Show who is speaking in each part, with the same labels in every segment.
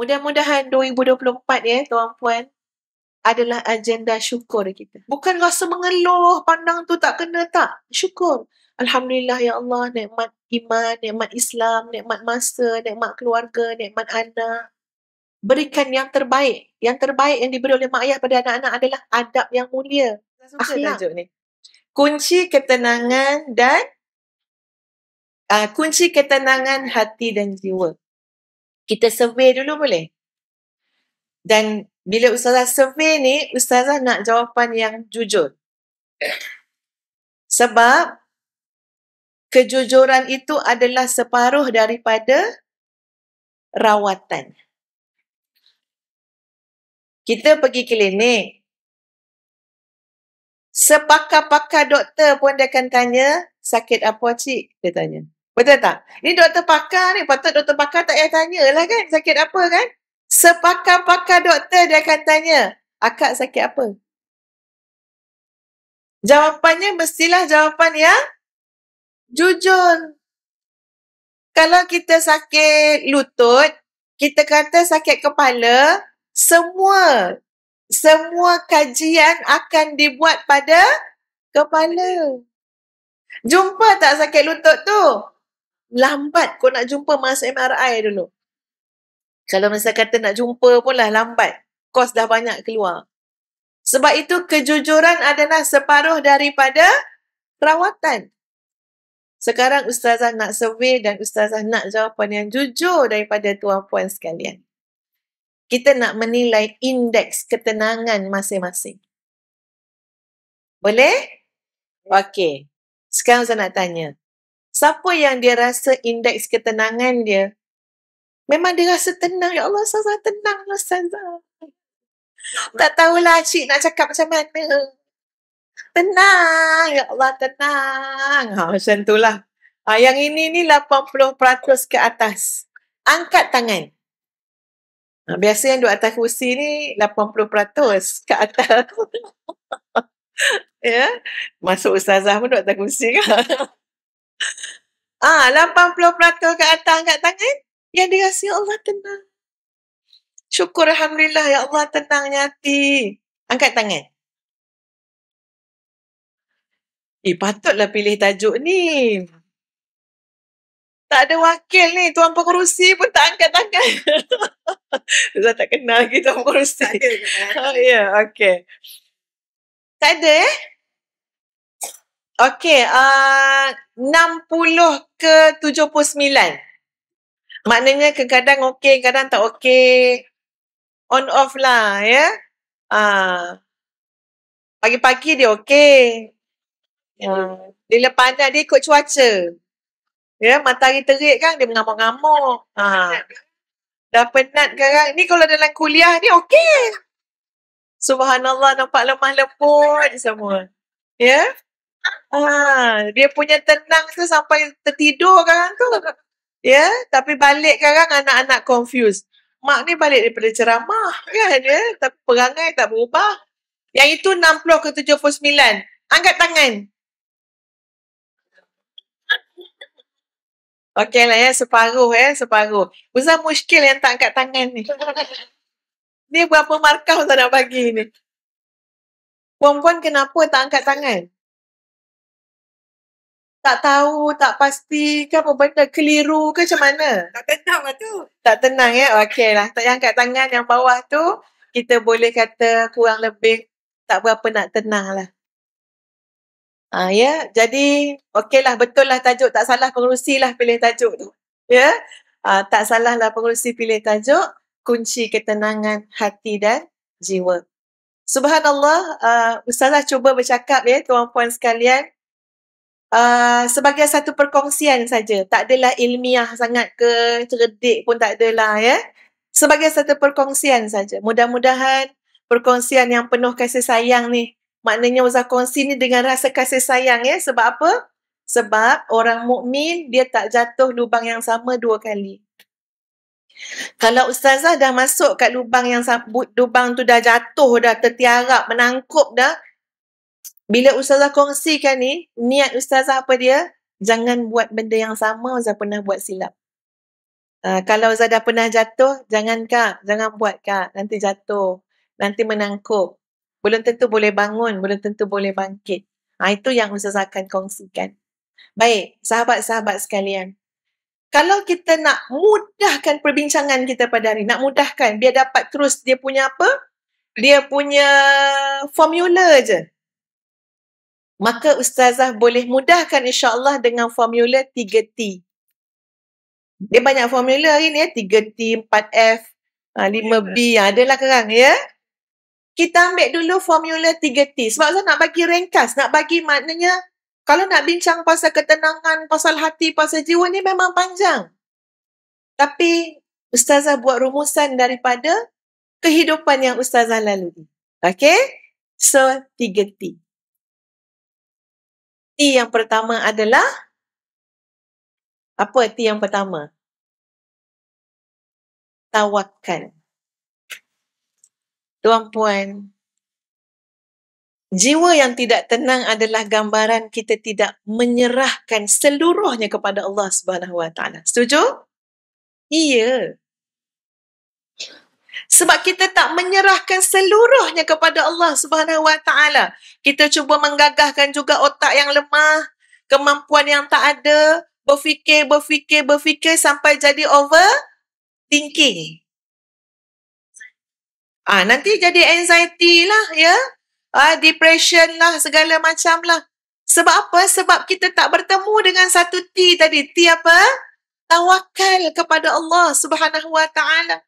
Speaker 1: Mudah-mudahan 2024 ya tuan puan adalah agenda syukur kita. Bukan rasa mengeluh pandang tu tak kena tak. Syukur. Alhamdulillah ya Allah nikmat iman, nikmat Islam, nikmat masa, nikmat keluarga, nikmat anak. Berikan yang terbaik. Yang terbaik yang diberi oleh mak ayah pada anak-anak adalah adab yang mulia. Akhlak. Kunci ketenangan dan uh, kunci ketenangan hati dan jiwa kita survey dulu boleh? Dan bila ustazah survey ni, ustazah nak jawapan yang jujur. Sebab kejujuran itu adalah separuh daripada rawatan.
Speaker 2: Kita pergi klinik.
Speaker 1: Sepakar-pakar doktor pun dia akan tanya, sakit apa cik? Dia tanya. Betul tak? Ni doktor pakar ni, patut doktor pakar tak payah tanyalah kan sakit apa kan? Sepakar-pakar doktor dia akan tanya, akak sakit apa? Jawapannya mestilah jawapan ya jujur. Kalau kita sakit lutut, kita kata sakit kepala, semua semua kajian akan dibuat pada kepala. Jumpa tak sakit lutut tu? lambat kau nak jumpa masa MRI dulu. Kalau masa kata nak jumpa pun lah lambat. Kos dah banyak keluar. Sebab itu kejujuran adalah separuh daripada perawatan. Sekarang Ustazah nak survey dan Ustazah nak jawapan yang jujur daripada tuan puan sekalian. Kita nak menilai indeks ketenangan masing-masing. Boleh? Okey. Sekarang saya nak tanya. Siapa yang dia rasa indeks ketenangan dia? Memang dia rasa tenang. Ya Allah, Ustazah tenang. Lah, ustazah. Tak tahulah cik nak cakap macam mana. Tenang. Ya Allah, tenang. Ha, macam itulah. Ha, yang ini ni 80% ke atas. Angkat tangan. Ha, biasa yang duduk atas kursi ni 80% ke atas. ya? Masuk ustazah pun duduk atas kursi kan? Ah, 80% kat atas angkat tangan yang dirahsia Allah tenang. Syukur Alhamdulillah ya Allah tenangnya nyati Angkat tangan. Eh patutlah pilih tajuk ni. Tak ada wakil ni. Tuan Pengurusi pun tak angkat tangan.
Speaker 2: Zah tak kenal lagi Tuan Pengurusi. Tak ada. Oh,
Speaker 1: ya, yeah, okay. Tak ada eh? Okay, uh, 60 ke 79. Maknanya kadang-kadang okay, kadang tak okey. On off lah, ya. Yeah? Uh, pagi-pagi dia okay. Uh, ya, dia lepas dia ikut cuaca. Ya, yeah, matahari terik kan, dia mengamuk-ngamuk. Ha. Dah penat sekarang. Ni kalau dalam kuliah ni okey. Subhanallah nampak lemah lembut semua. Ya. Yeah? Ah, dia punya tenang tu sampai tertidur sekarang tu. Ya, yeah? tapi balik sekarang anak-anak confused. Mak ni balik daripada ceramah kan ya, tapi perangai tak berubah. Yang itu 60 ke 79. Angkat tangan. Okey lah ya, separuh ya, separuh. Ustaz Mushkil yang tak angkat tangan ni. Ni berapa markah Ustaz nak bagi ni? Puan-puan kenapa tak angkat tangan? tak tahu, tak pasti ke apa benda, keliru ke macam mana? Tak tenang lah tu. Tak tenang ya? Okey lah. Yang kat tangan yang bawah tu, kita boleh kata kurang lebih tak berapa nak tenang lah. Ha, ya, jadi okey lah, betul lah tajuk. Tak salah pengurusi lah pilih tajuk tu. Ya, ha, tak salah lah pengurusi pilih tajuk. Kunci ketenangan hati dan jiwa. Subhanallah, uh, Ustazah cuba bercakap ya, tuan-puan sekalian uh, sebagai satu perkongsian saja. Tak adalah ilmiah sangat ke, cerdik pun tak adalah ya. Sebagai satu perkongsian saja. Mudah-mudahan perkongsian yang penuh kasih sayang ni. Maknanya Uzzah kongsi ni dengan rasa kasih sayang ya. Sebab apa? Sebab orang mukmin dia tak jatuh lubang yang sama dua kali. Kalau ustazah dah masuk kat lubang yang lubang tu dah jatuh dah tertiarap menangkup dah bila ustazah kongsikan ni, niat ustazah apa dia? Jangan buat benda yang sama ustazah pernah buat silap. Uh, kalau ustazah dah pernah jatuh, jangan kak, jangan buat kak. Nanti jatuh, nanti menangkup. Belum tentu boleh bangun, belum tentu boleh bangkit. Ha, itu yang ustazah akan kongsikan. Baik, sahabat-sahabat sekalian. Kalau kita nak mudahkan perbincangan kita pada hari, nak mudahkan, biar dapat terus dia punya apa? Dia punya formula je maka ustazah boleh mudahkan insyaallah dengan formula 3T. Dia banyak formula hari ni ya, 3T, 4F, 5B, Ada lah kerang ya. Kita ambil dulu formula 3T sebab saya nak bagi ringkas, nak bagi maknanya kalau nak bincang pasal ketenangan, pasal hati, pasal jiwa ni memang panjang. Tapi ustazah buat rumusan daripada kehidupan yang ustazah lalui. Okay? So, 3T yang pertama adalah
Speaker 2: apa T yang pertama? Tawakan.
Speaker 1: Tuan-puan, jiwa yang tidak tenang adalah gambaran kita tidak menyerahkan seluruhnya kepada Allah Subhanahu Wa Taala. Setuju? Iya. Yeah sebab kita tak menyerahkan seluruhnya kepada Allah Subhanahu Wa Taala. Kita cuba menggagahkan juga otak yang lemah, kemampuan yang tak ada, berfikir, berfikir, berfikir sampai jadi over thinking. Ah nanti jadi anxiety lah ya. Ah depression lah segala macam lah. Sebab apa? Sebab kita tak bertemu dengan satu T tadi. T apa? Tawakal kepada Allah Subhanahu Wa Taala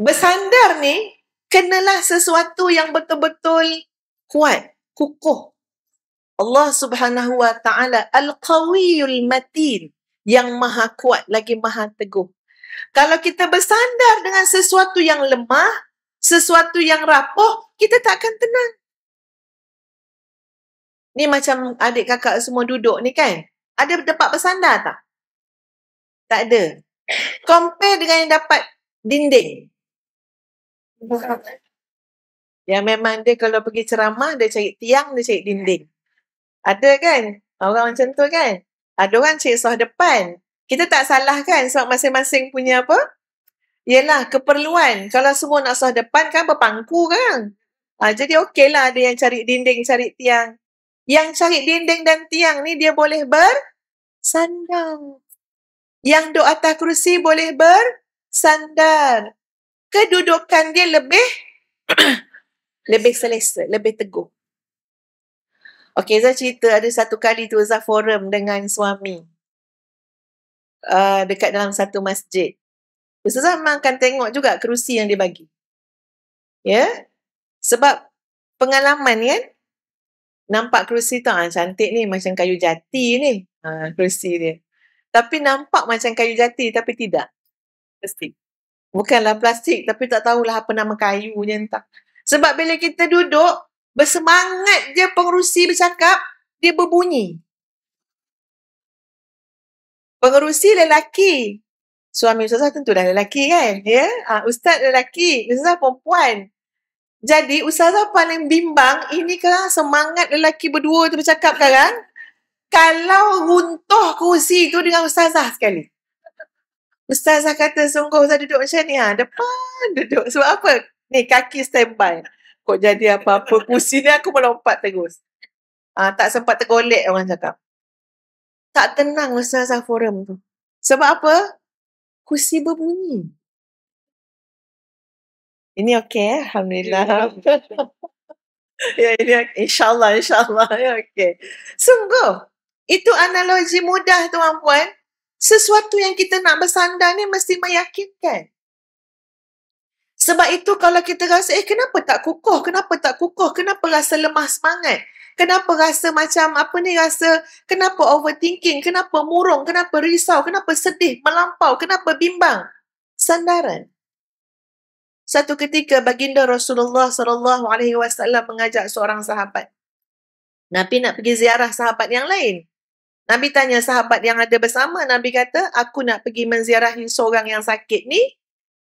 Speaker 1: bersandar ni kenalah sesuatu yang betul-betul kuat, kukuh. Allah Subhanahu Wa Taala Al-Qawiyul Matin yang maha kuat lagi maha teguh. Kalau kita bersandar dengan sesuatu yang lemah, sesuatu yang rapuh, kita tak akan tenang. Ni macam adik kakak semua duduk ni kan? Ada dapat bersandar tak? Tak ada. Compare dengan yang dapat dinding. Ya memang dia kalau pergi ceramah, dia cari tiang, dia cari dinding. Ada kan? Orang macam tu kan? Ada orang cari soh depan. Kita tak salah kan sebab masing-masing punya apa? Yelah, keperluan. Kalau semua nak soh depan kan berpangku kan? Ha, jadi okeylah ada yang cari dinding, cari tiang. Yang cari dinding dan tiang ni dia boleh bersandar. Yang duduk atas kerusi boleh bersandar kedudukan dia lebih lebih selesa, lebih teguh. Okey, saya cerita ada satu kali tu saya forum dengan suami. Uh, dekat dalam satu masjid. Saya memang akan tengok juga kerusi yang dia bagi. Ya? Yeah? Sebab pengalaman kan? Nampak kerusi tu, ah, cantik ni macam kayu jati ni. Ah, kerusi dia. Tapi nampak macam kayu jati tapi tidak. Pasti bukanlah plastik tapi tak tahulah apa nama kayunya entah. Sebab bila kita duduk, bersemangat je pengerusi bercakap, dia berbunyi. Pengerusi lelaki. Suami ustazah tentu dah lelaki kan? Ya? Ha, ustaz lelaki, ustazah perempuan. Jadi ustazah paling bimbang, ini kan semangat lelaki berdua tu bercakap kan? Kalau runtuh kerusi tu dengan ustazah sekali. Ustazah kata sungguh Ustazah duduk macam ni ha, ah. depan duduk. Sebab apa? Ni kaki standby. Kok jadi apa-apa kursi ni aku melompat terus. ha, tak sempat tergolek orang cakap. Tak tenang Ustazah forum tu. Sebab apa?
Speaker 2: Kursi berbunyi. Ini okey eh? Alhamdulillah. ya,
Speaker 1: ya. ya ini insyaallah insyaallah ya okey. Sungguh itu analogi mudah tuan-puan. Sesuatu yang kita nak bersandar ni mesti meyakinkan. Sebab itu kalau kita rasa, eh kenapa tak kukuh? Kenapa tak kukuh? Kenapa rasa lemah semangat? Kenapa rasa macam apa ni rasa, kenapa overthinking? Kenapa murung? Kenapa risau? Kenapa sedih? Melampau? Kenapa bimbang? Sandaran. Satu ketika baginda Rasulullah SAW mengajak seorang sahabat. Nabi nak pergi ziarah sahabat yang lain. Nabi tanya sahabat yang ada bersama. Nabi kata, aku nak pergi menziarahi seorang yang sakit ni.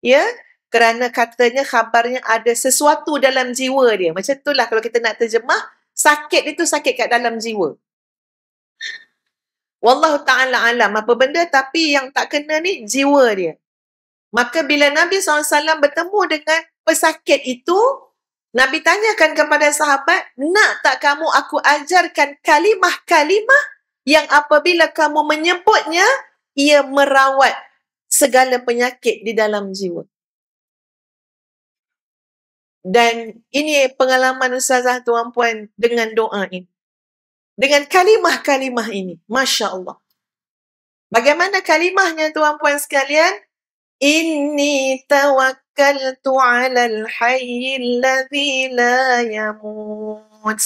Speaker 1: Ya, kerana katanya khabarnya ada sesuatu dalam jiwa dia. Macam itulah kalau kita nak terjemah, sakit itu sakit kat dalam jiwa. Wallahu ta'ala alam apa benda tapi yang tak kena ni jiwa dia. Maka bila Nabi SAW bertemu dengan pesakit itu, Nabi tanyakan kepada sahabat, nak tak kamu aku ajarkan kalimah-kalimah yang apabila kamu menyebutnya, ia merawat segala penyakit di dalam jiwa. Dan ini pengalaman Ustazah Tuan Puan dengan doa ini. Dengan kalimah-kalimah ini. Masya Allah. Bagaimana kalimahnya Tuan Puan sekalian? Ini tawakkaltu alal hayyilladhi la yamun. الموت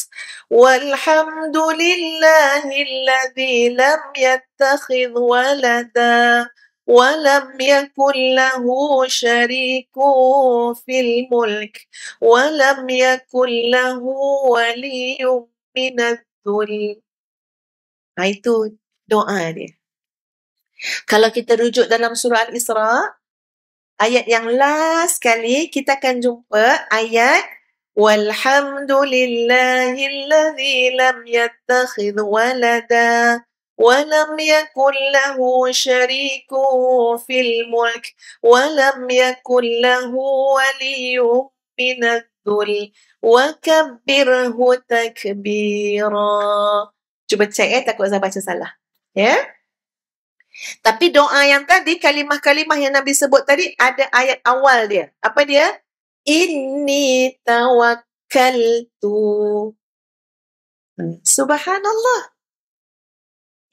Speaker 1: والحمد لله الذي لم يتخذ ولدا ولم يكن له شريك في الملك ولم يكن له ولي من الذل nah, itu doa dia kalau kita rujuk dalam surah Al-Isra ayat yang last sekali kita akan jumpa ayat والحمد لله الذي لم يتخذ ولدا ولم يكن له شريك في الملك ولم يكن له ولي من الذل وكبره تكبيرا Cuba check eh, takut Azhar baca salah. Ya? Yeah? Tapi doa yang tadi, kalimah-kalimah yang Nabi sebut tadi, ada ayat awal dia. Apa dia? inni tawakkaltu. Hmm, Subhanallah.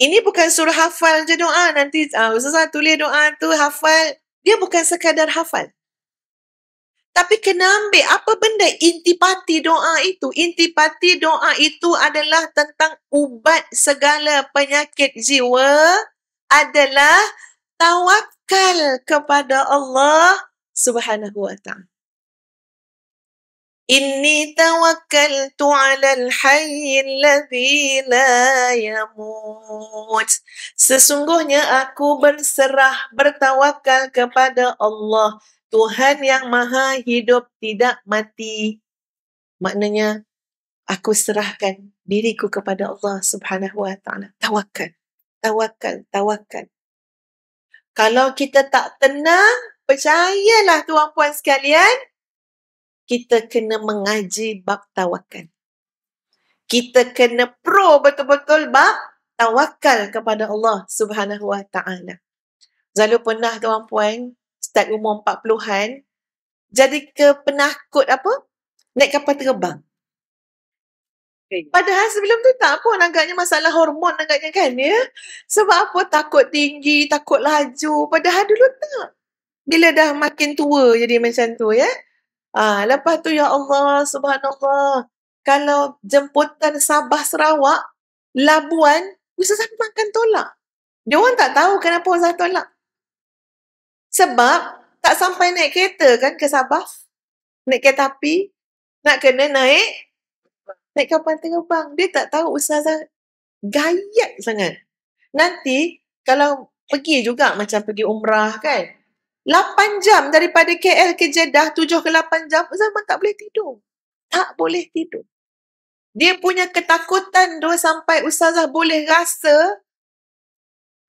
Speaker 1: Ini bukan suruh hafal je doa. Nanti uh, ah, Ustazah tulis doa tu hafal. Dia bukan sekadar hafal. Tapi kena ambil apa benda intipati doa itu. Intipati doa itu adalah tentang ubat segala penyakit jiwa adalah tawakal kepada Allah subhanahu wa ta'ala. Inni إني توكلت al الحي الذي لا يموت Sesungguhnya aku berserah bertawakal kepada Allah Tuhan yang maha hidup tidak mati Maknanya aku serahkan diriku kepada Allah subhanahu wa ta'ala Tawakal, tawakal, tawakal Kalau kita tak tenang Percayalah tuan-puan sekalian kita kena mengaji bab tawakal. Kita kena pro betul-betul bab tawakal kepada Allah Subhanahu Wa Taala. Zalu pernah tuan puan start umur 40-an jadi ke penakut apa? Naik kapal terbang. Padahal sebelum tu tak pun agaknya masalah hormon agaknya kan ya. Sebab apa takut tinggi, takut laju. Padahal dulu tak. Bila dah makin tua jadi macam tu ya. Ah, lepas tu ya Allah subhanallah. Kalau jemputan Sabah Sarawak, Labuan, Ustaz Zafiq akan tolak. Dia orang tak tahu kenapa Ustaz tolak. Sebab tak sampai naik kereta kan ke Sabah. Naik kereta api. Nak kena naik. Naik kapal bang Dia tak tahu Ustaz gayat sangat. Nanti kalau pergi juga macam pergi umrah kan. 8 jam daripada KL ke Jeddah 7 ke 8 jam Zaman tak boleh tidur tak boleh tidur dia punya ketakutan tu sampai ustazah boleh rasa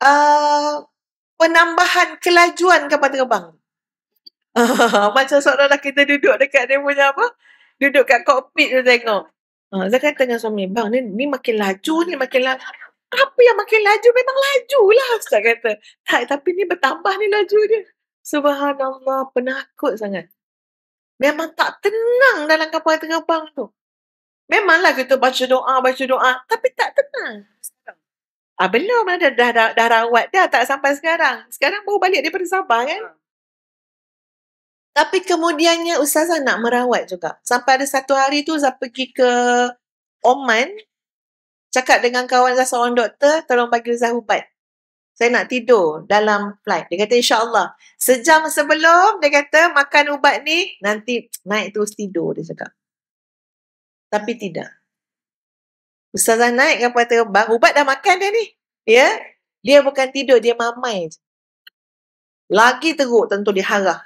Speaker 1: uh, penambahan kelajuan kapal terbang macam seorang lah kita duduk dekat dia punya apa duduk kat kokpit tu tengok Ha, ah, saya kata dengan suami, bang ni, ni makin laju ni makin laju. Apa yang makin laju? Memang laju lah. Saya kata, tak, tapi ni bertambah ni laju dia. Subhanallah, penakut sangat. Memang tak tenang dalam kapal terbang tu. Memanglah kita baca doa, baca doa. Tapi tak tenang. Ah, belum ada dah, dah, dah, rawat dah. Tak sampai sekarang. Sekarang baru balik daripada Sabah kan? Hmm. Tapi kemudiannya Ustazah nak merawat juga. Sampai ada satu hari tu saya pergi ke Oman. Cakap dengan kawan saya seorang doktor. Tolong bagi Ustazah ubat saya nak tidur dalam flight. Dia kata insyaAllah. Sejam sebelum dia kata makan ubat ni nanti naik terus tidur dia cakap. Tapi tidak. Ustazah naik kan kata bang ubat dah makan dia ni. Ya. Dia bukan tidur dia mamai. Je. Lagi teruk tentu dia harah.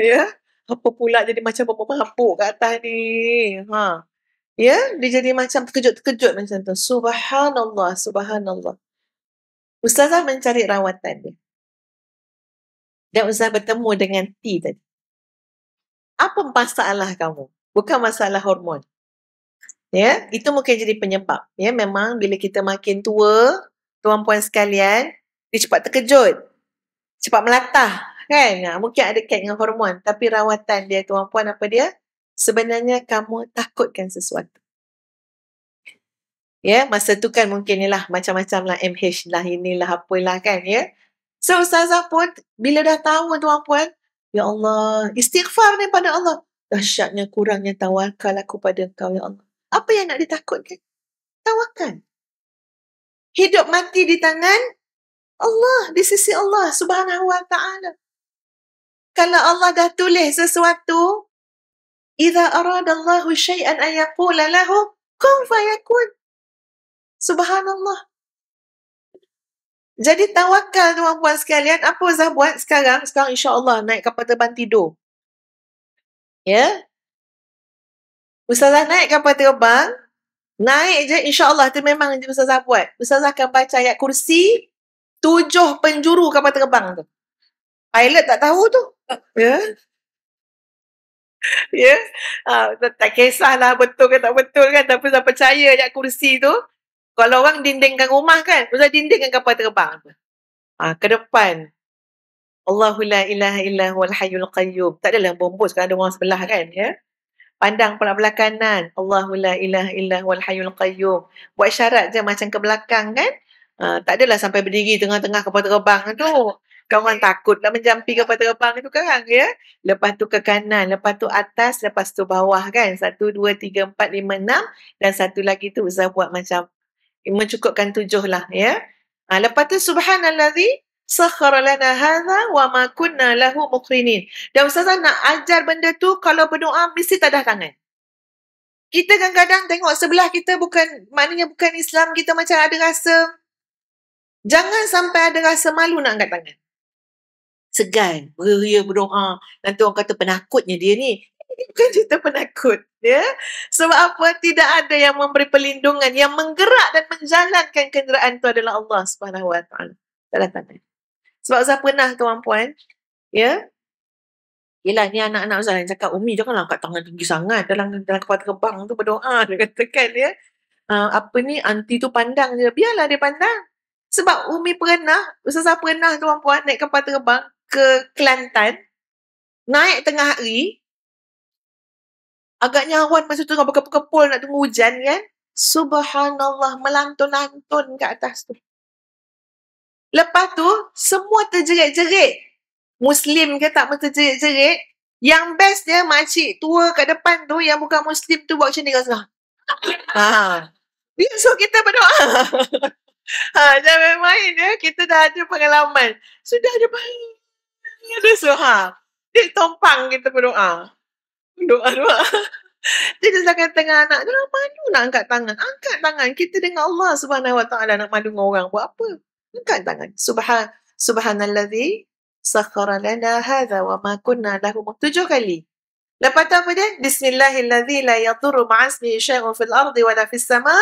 Speaker 1: Ya. Apa pula jadi macam apa berpapuk kat atas ni. Ha. Ya, dia jadi macam terkejut-terkejut macam tu. Subhanallah, subhanallah. Ustazah mencari rawatan dia. Dan Ustazah bertemu dengan T tadi. Apa masalah kamu? Bukan masalah hormon. Ya, itu mungkin jadi penyebab. Ya, memang bila kita makin tua, tuan-puan sekalian, dia cepat terkejut. Cepat melatah. Kan? Ha, mungkin ada kait dengan hormon. Tapi rawatan dia, tuan-puan, apa dia? Sebenarnya kamu takutkan sesuatu. Ya, yeah, masa tu kan mungkin inilah macam-macam lah MH lah inilah apalah kan ya. Yeah? So Ustazah pun bila dah tahu tuan puan, Ya Allah, istighfar ni pada Allah. Dahsyatnya kurangnya tawakal aku pada kau Ya Allah. Apa yang nak ditakutkan? Tawakal. Hidup mati di tangan Allah, di sisi Allah subhanahu wa ta'ala. Kalau Allah dah tulis sesuatu, إِذَا أَرَادَ اللَّهُ شَيْئًا أَيَقُولَ لَهُ كُنْ فَيَكُونَ Subhanallah. Jadi tawakal tuan-puan sekalian, apa Zah buat sekarang? Sekarang insya Allah naik kapal terbang tidur. Ya? Yeah? Ustazah naik kapal terbang, naik je Allah tu memang je Ustazah buat. Ustazah akan baca ayat kursi, tujuh penjuru kapal terbang tu. Pilot tak tahu tu. Ya? Yeah? Ya, yeah. uh, tak, tak kisahlah betul ke tak betul kan Tapi saya percaya ayat kursi tu kalau orang dindingkan rumah kan, pasal dindingkan kapal terbang. Ha, ke depan. Allahu la ilaha illa huwal hayyul qayyum. Tak adalah bombos kalau ada orang sebelah kan, ya. Pandang pula belah kanan. Allahu la ilaha illa huwal hayyul qayyum. Buat syarat je macam ke belakang kan. Ha, tak adalah sampai berdiri tengah-tengah kapal terbang tu. Kau orang takut nak menjampi kapal terbang tu sekarang ya. Lepas tu ke kanan, lepas tu atas, lepas tu bawah kan. Satu, dua, tiga, empat, lima, enam. Dan satu lagi tu Ustaz buat macam mencukupkan tujuh lah ya. Ha, lepas tu subhanallazi sakhara lana hadha wa ma kunna lahu muqrinin. Dan ustazah nak ajar benda tu kalau berdoa mesti tak ada tangan. Kita kadang-kadang tengok sebelah kita bukan maknanya bukan Islam kita macam ada rasa jangan sampai ada rasa malu nak angkat tangan. Segan, beria berdoa. Nanti orang kata penakutnya dia ni ini bukan penakut ya sebab apa tidak ada yang memberi pelindungan. yang menggerak dan menjalankan kenderaan itu adalah Allah Subhanahu wa taala sebab saya pernah tuan puan ya Yelah ni anak-anak Zain cakap Umi janganlah angkat tangan tinggi sangat dalam dalam kepala kebang tu berdoa dia katakan ya. Uh, apa ni anti tu pandang je biarlah dia pandang. Sebab Umi pernah, Ustaz pernah tuan puan naik kepala terbang ke Kelantan. Naik tengah hari, Agaknya awan masa tu tengah berkepul-kepul nak tunggu hujan kan. Subhanallah melantun-lantun ke atas tu. Lepas tu semua terjerit-jerit. Muslim ke tak mesti terjerit-jerit. Yang best dia makcik tua kat depan tu yang bukan Muslim tu buat macam ni kat Ha. So kita berdoa. Ha, jangan main ya. Kita dah ada pengalaman. Sudah ada banyak. Ada suha. Dia ha, tompang kita berdoa. Doa-doa. Dia sedangkan tengah anak tu lah malu nak angkat tangan. Angkat tangan. Kita dengan Allah subhanahu wa ta'ala nak malu dengan orang. Buat apa? Angkat tangan. Subhan, subhanalladhi sakhara lana hadha wa ma kunna lahu tujuh kali. Lepas tu apa dia? Bismillahilladhi la yaduru ma'asmi isya'un fil ardi wa la fis sama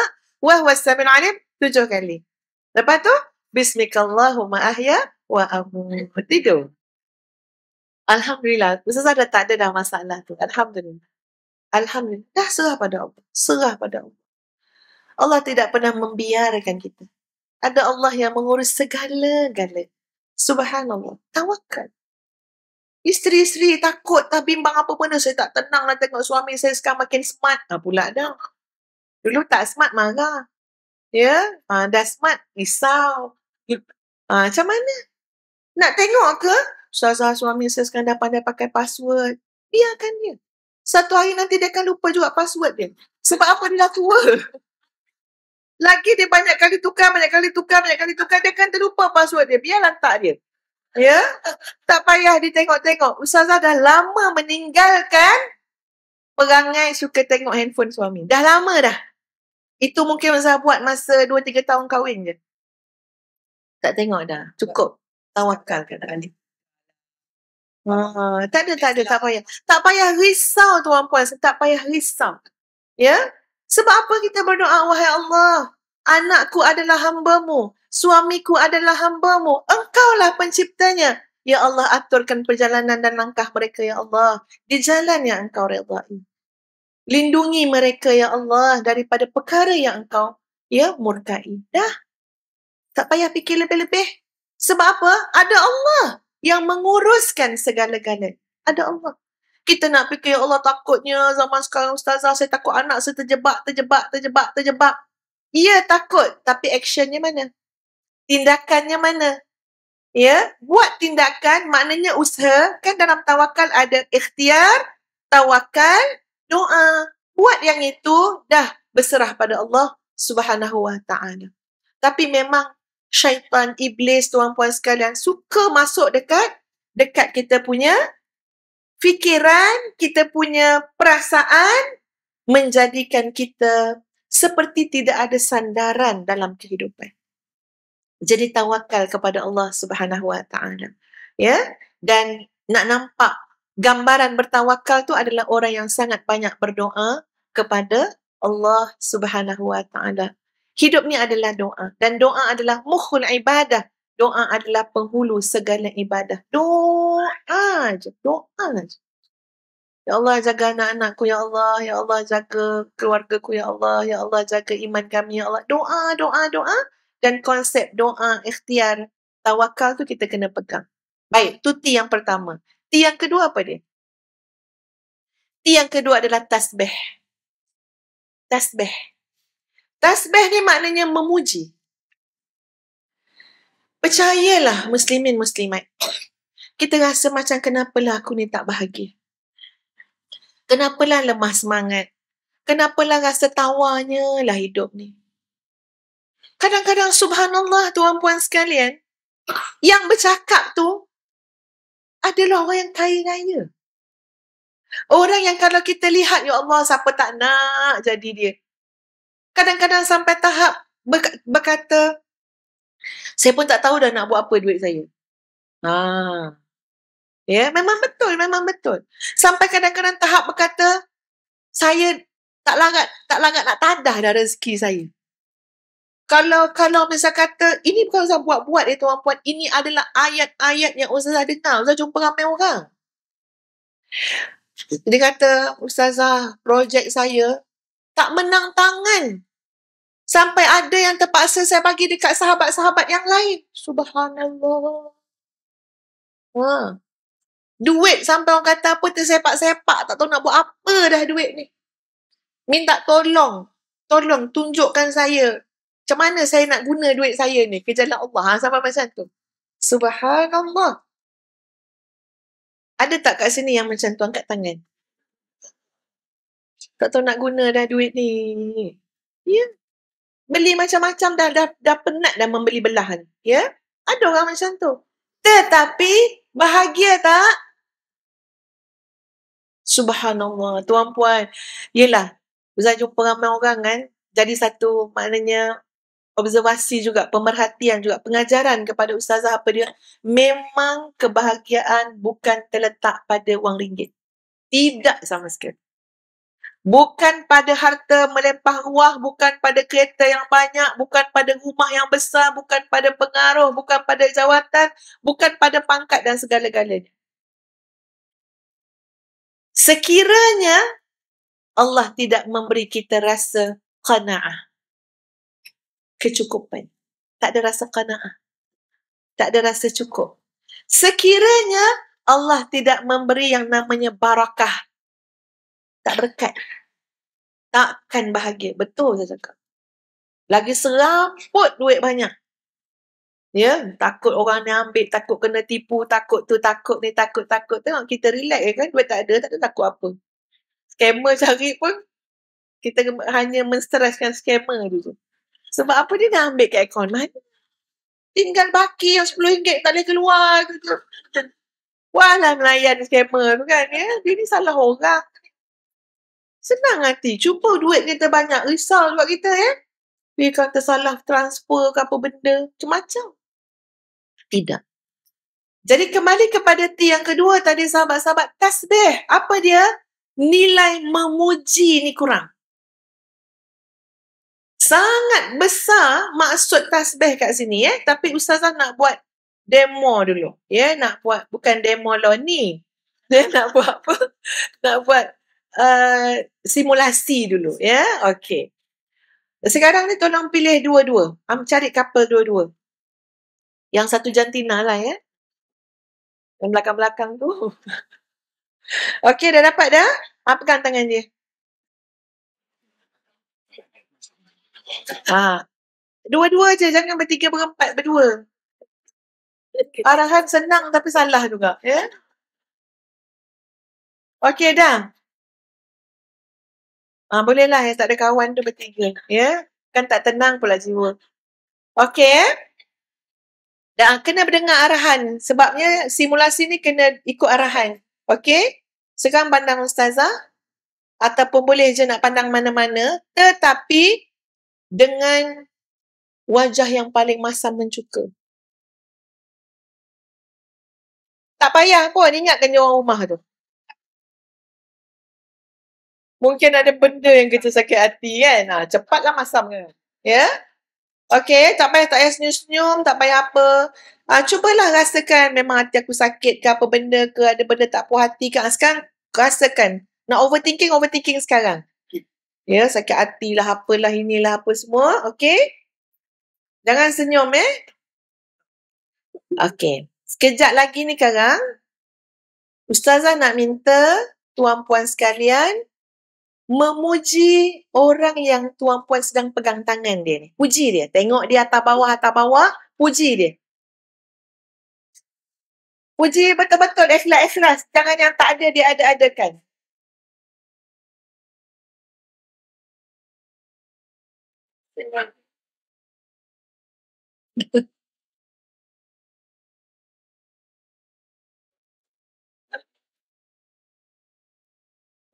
Speaker 1: wa huwa samil alim tujuh kali. Lepas tu? Bismikallahumma ahya wa amu. Tidur. Alhamdulillah. Masa saya dah tak ada dah masalah tu. Alhamdulillah. Alhamdulillah. Dah serah pada Allah. Serah pada Allah. Allah tidak pernah membiarkan kita. Ada Allah yang mengurus segala-gala. Subhanallah. Tawakal. Isteri-isteri takut tak bimbang apa pun Saya tak tenang lah tengok suami saya sekarang makin smart. Ha, pula dah. Dulu tak smart marah. Ya. Ha, dah smart risau. Ha, macam mana? Nak tengok ke? ustazah suami saya sekarang dah pandai pakai password. Biarkan dia. Satu hari nanti dia akan lupa juga password dia. Sebab apa dia dah tua. Lagi dia banyak kali tukar, banyak kali tukar, banyak kali tukar. Dia akan terlupa password dia. Biar lantak dia. Ya? Tak payah ditengok-tengok. tengok Ustazah dah lama meninggalkan perangai suka tengok handphone suami. Dah lama dah. Itu mungkin masa buat masa 2-3 tahun kahwin je. Tak tengok dah. Cukup. Tawakal kat dia. Ha, tak ada, tak ada, tak payah. Tak payah risau tuan-puan, tak payah risau. Ya? Sebab apa kita berdoa, wahai Allah? Anakku adalah hambamu. Suamiku adalah hambamu. Engkaulah penciptanya. Ya Allah, aturkan perjalanan dan langkah mereka, ya Allah. Di jalan yang engkau redai. Lindungi mereka, ya Allah, daripada perkara yang engkau ya murkai. Dah. Tak payah fikir lebih-lebih. Sebab apa? Ada Allah yang menguruskan segala-galanya ada Allah. Kita nak fikir, ya Allah takutnya zaman sekarang ustazah saya takut anak saya terjebak, terjebak, terjebak, terjebak. Ya takut, tapi actionnya mana? Tindakannya mana? Ya, buat tindakan maknanya usaha kan dalam tawakal ada ikhtiar, tawakal, doa. Buat yang itu dah berserah pada Allah Subhanahu Wa Taala. Tapi memang syaitan, iblis, tuan-puan sekalian suka masuk dekat dekat kita punya fikiran, kita punya perasaan menjadikan kita seperti tidak ada sandaran dalam kehidupan. Jadi tawakal kepada Allah Subhanahu Wa Taala. Ya? Dan nak nampak gambaran bertawakal tu adalah orang yang sangat banyak berdoa kepada Allah Subhanahu Wa Taala. Hidup ni adalah doa dan doa adalah mukhul ibadah. Doa adalah penghulu segala ibadah. Doa je, doa je. Ya Allah jaga anak-anakku ya Allah, ya Allah jaga keluargaku ya Allah, ya Allah jaga iman kami ya Allah. Doa, doa, doa dan konsep doa, ikhtiar, tawakal tu kita kena pegang. Baik, tu ti yang pertama. Ti yang kedua apa dia? Ti yang kedua adalah tasbih. Tasbih. Tasbih ni maknanya memuji. Percayalah muslimin muslimat. Kita rasa macam kenapalah aku ni tak bahagia. Kenapalah lemah semangat. Kenapalah rasa tawanya lah hidup ni. Kadang-kadang subhanallah tuan puan sekalian. Yang bercakap tu adalah orang yang kaya raya. Orang yang kalau kita lihat ya Allah siapa tak nak jadi dia kadang-kadang sampai tahap berkata saya pun tak tahu dah nak buat apa duit saya. Ha. Ah. Ya, memang betul, memang betul. Sampai kadang-kadang tahap berkata saya tak larat, tak larat nak tadah dah rezeki saya. Kalau kalau misal kata ini bukan usah buat-buat eh tuan puan, ini adalah ayat-ayat yang ustazah dengar, ustazah jumpa ramai orang. Dia kata, Ustazah, projek saya tak menang tangan. Sampai ada yang terpaksa saya bagi dekat sahabat-sahabat yang lain. Subhanallah. Ha. Duit sampai orang kata apa tersepak-sepak. Tak tahu nak buat apa dah duit ni. Minta tolong. Tolong tunjukkan saya. Macam mana saya nak guna duit saya ni. Kejalan Allah. Ha. Sampai macam tu. Subhanallah. Ada tak kat sini yang macam tu? Angkat tangan tak tahu nak guna dah duit ni. Ya. Yeah. Beli macam-macam dah, dah, dah penat dah membeli belahan. Ya. Yeah? Ada orang macam tu. Tetapi bahagia tak? Subhanallah. Tuan puan. Yelah. Bisa jumpa ramai orang kan. Jadi satu maknanya observasi juga, pemerhatian juga, pengajaran kepada ustazah apa dia, memang kebahagiaan bukan terletak pada wang ringgit. Tidak sama sekali. Bukan pada harta melempah ruah, bukan pada kereta yang banyak, bukan pada rumah yang besar, bukan pada pengaruh, bukan pada jawatan, bukan pada pangkat dan segala-galanya. Sekiranya Allah tidak memberi kita rasa qana'ah, kecukupan, tak ada rasa qana'ah, tak ada rasa cukup. Sekiranya Allah tidak memberi yang namanya barakah, tak berkat, takkan bahagia. Betul saya cakap. Lagi seramput duit banyak. Ya, takut orang ni ambil, takut kena tipu, takut tu, takut ni, takut-takut. Tengok kita relax ya kan, duit tak ada, tak ada takut apa. Scammer cari pun, kita hanya menstereskan scammer dulu. Sebab apa dia dah ambil kat akaun mana? Tinggal baki yang RM10 tak boleh keluar. Walah melayan scammer tu kan ya. Dia ni salah orang. Senang hati. Cuba duit kita banyak. Risau sebab kita ya. Dia kata salah transfer ke apa benda. Macam-macam. Tidak. Jadi kembali kepada T yang kedua tadi sahabat-sahabat. Tasbih. Apa dia? Nilai memuji ni kurang. Sangat besar maksud tasbih kat sini. Eh? Tapi Ustazah nak buat demo dulu. Ya, yeah? Nak buat bukan demo lah ni. Dia nak buat apa? nak buat Uh, simulasi dulu ya yeah? okey sekarang ni tolong pilih dua-dua am cari couple dua-dua yang satu jantina lah ya yang belakang-belakang tu okey dah dapat dah apa kan tangan dia ha dua-dua je jangan bertiga berempat berdua arahan senang tapi salah juga ya yeah?
Speaker 2: Okey dah. Ah,
Speaker 1: boleh lah yang tak ada kawan tu bertiga. Ya? Yeah? Kan tak tenang pula jiwa. Okay? Eh? Dan kena berdengar arahan. Sebabnya simulasi ni kena ikut arahan. Okay? Sekarang pandang ustazah. Ataupun boleh je nak pandang mana-mana. Tetapi dengan wajah yang paling
Speaker 2: masam mencuka. Tak payah pun ingatkan dia orang rumah tu mungkin ada benda yang
Speaker 1: kita sakit hati kan. Ha, cepatlah masamnya. Ya? Yeah? Okay, tak payah tak payah senyum-senyum, tak payah apa. Ha, cubalah rasakan memang hati aku sakit ke apa benda ke, ada benda tak puas hati ke. Ha, sekarang rasakan. Nak overthinking, overthinking sekarang. Ya, yeah, sakit hati lah, apalah inilah, apa semua. Okay? Jangan senyum eh. Okay. Sekejap lagi ni sekarang. Ustazah nak minta tuan-puan sekalian memuji orang yang tuan puan sedang pegang tangan dia ni. Puji dia. Tengok dia atas bawah, atas bawah. Puji dia. Puji betul-betul
Speaker 2: ikhlas-ikhlas. Jangan yang tak ada, dia ada-adakan.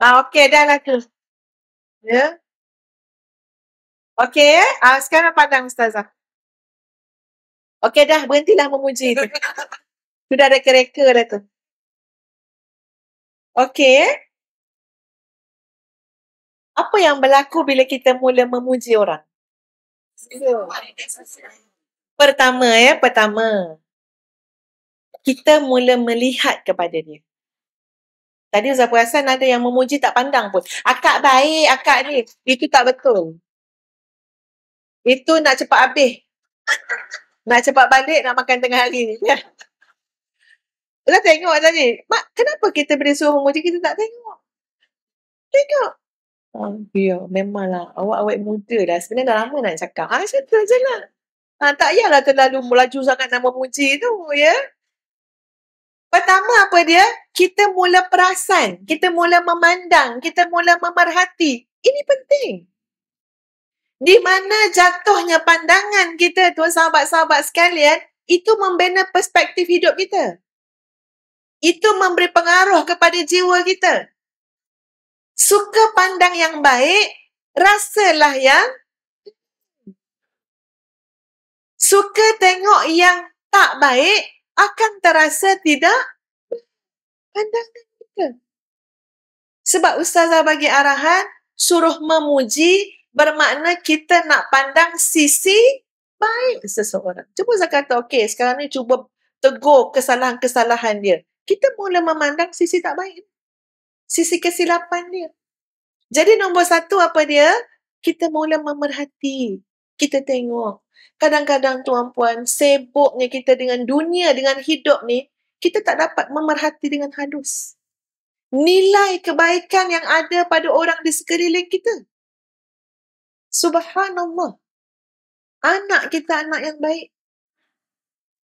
Speaker 2: Ah, okay, dah lah tu. Ya. Okey, Ah, sekarang padang ustazah. Okey dah, berhentilah memuji tu. Sudah ada kereka dah tu. Okey. Apa yang
Speaker 1: berlaku bila kita mula memuji orang? Pertama ya, pertama. Kita mula melihat kepada dia. Tadi Ustaz perasan ada yang memuji tak pandang pun. Akak baik, akak ni. Itu tak betul. Itu nak cepat habis. Nak cepat balik, nak makan tengah hari ni. Ustaz tengok tadi. Mak, kenapa kita beri suruh memuji, kita tak tengok? Tengok. Oh, ya, memanglah. Awak-awak muda lah. Sebenarnya dah lama nak cakap. Ha, macam tu je lah. Ha, tak payahlah terlalu melaju sangat nama memuji tu, ya. Yeah? Pertama apa dia? Kita mula perasan, kita mula memandang, kita mula memerhati. Ini penting. Di mana jatuhnya pandangan kita tuan sahabat-sahabat sekalian, itu membina perspektif hidup kita. Itu memberi pengaruh kepada jiwa kita. Suka pandang yang baik, rasalah yang suka tengok yang tak baik, akan terasa tidak pandangan kita. Sebab ustazah bagi arahan, suruh memuji bermakna kita nak pandang sisi baik seseorang. Cuba saya kata, okey, sekarang ni cuba tegur kesalahan-kesalahan dia. Kita mula memandang sisi tak baik. Sisi kesilapan dia. Jadi nombor satu apa dia? Kita mula memerhati kita tengok kadang-kadang tuan-puan sibuknya kita dengan dunia dengan hidup ni kita tak dapat memerhati dengan halus nilai kebaikan yang ada pada orang di sekeliling kita subhanallah anak kita anak yang baik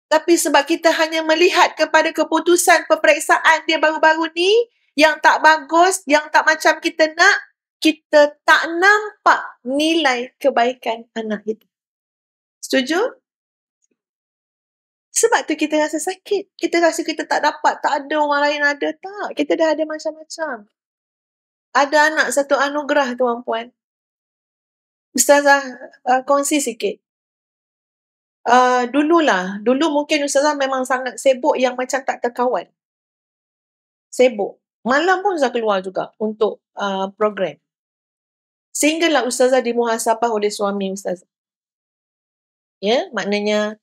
Speaker 1: tapi sebab kita hanya melihat kepada keputusan peperiksaan dia baru-baru ni yang tak bagus, yang tak macam kita nak, kita tak nampak nilai kebaikan anak kita. Setuju? Sebab tu kita rasa sakit. Kita rasa kita tak dapat, tak ada orang lain ada. Tak, kita dah ada macam-macam. Ada anak satu anugerah tuan puan.
Speaker 2: Ustazah uh, kongsi sikit.
Speaker 1: Uh, dululah, dulu mungkin Ustazah memang sangat sibuk yang macam tak terkawan. Sibuk. Malam pun Ustazah keluar juga untuk uh, program. Sehinggalah ustazah dimuhasabah oleh suami ustazah. Ya, maknanya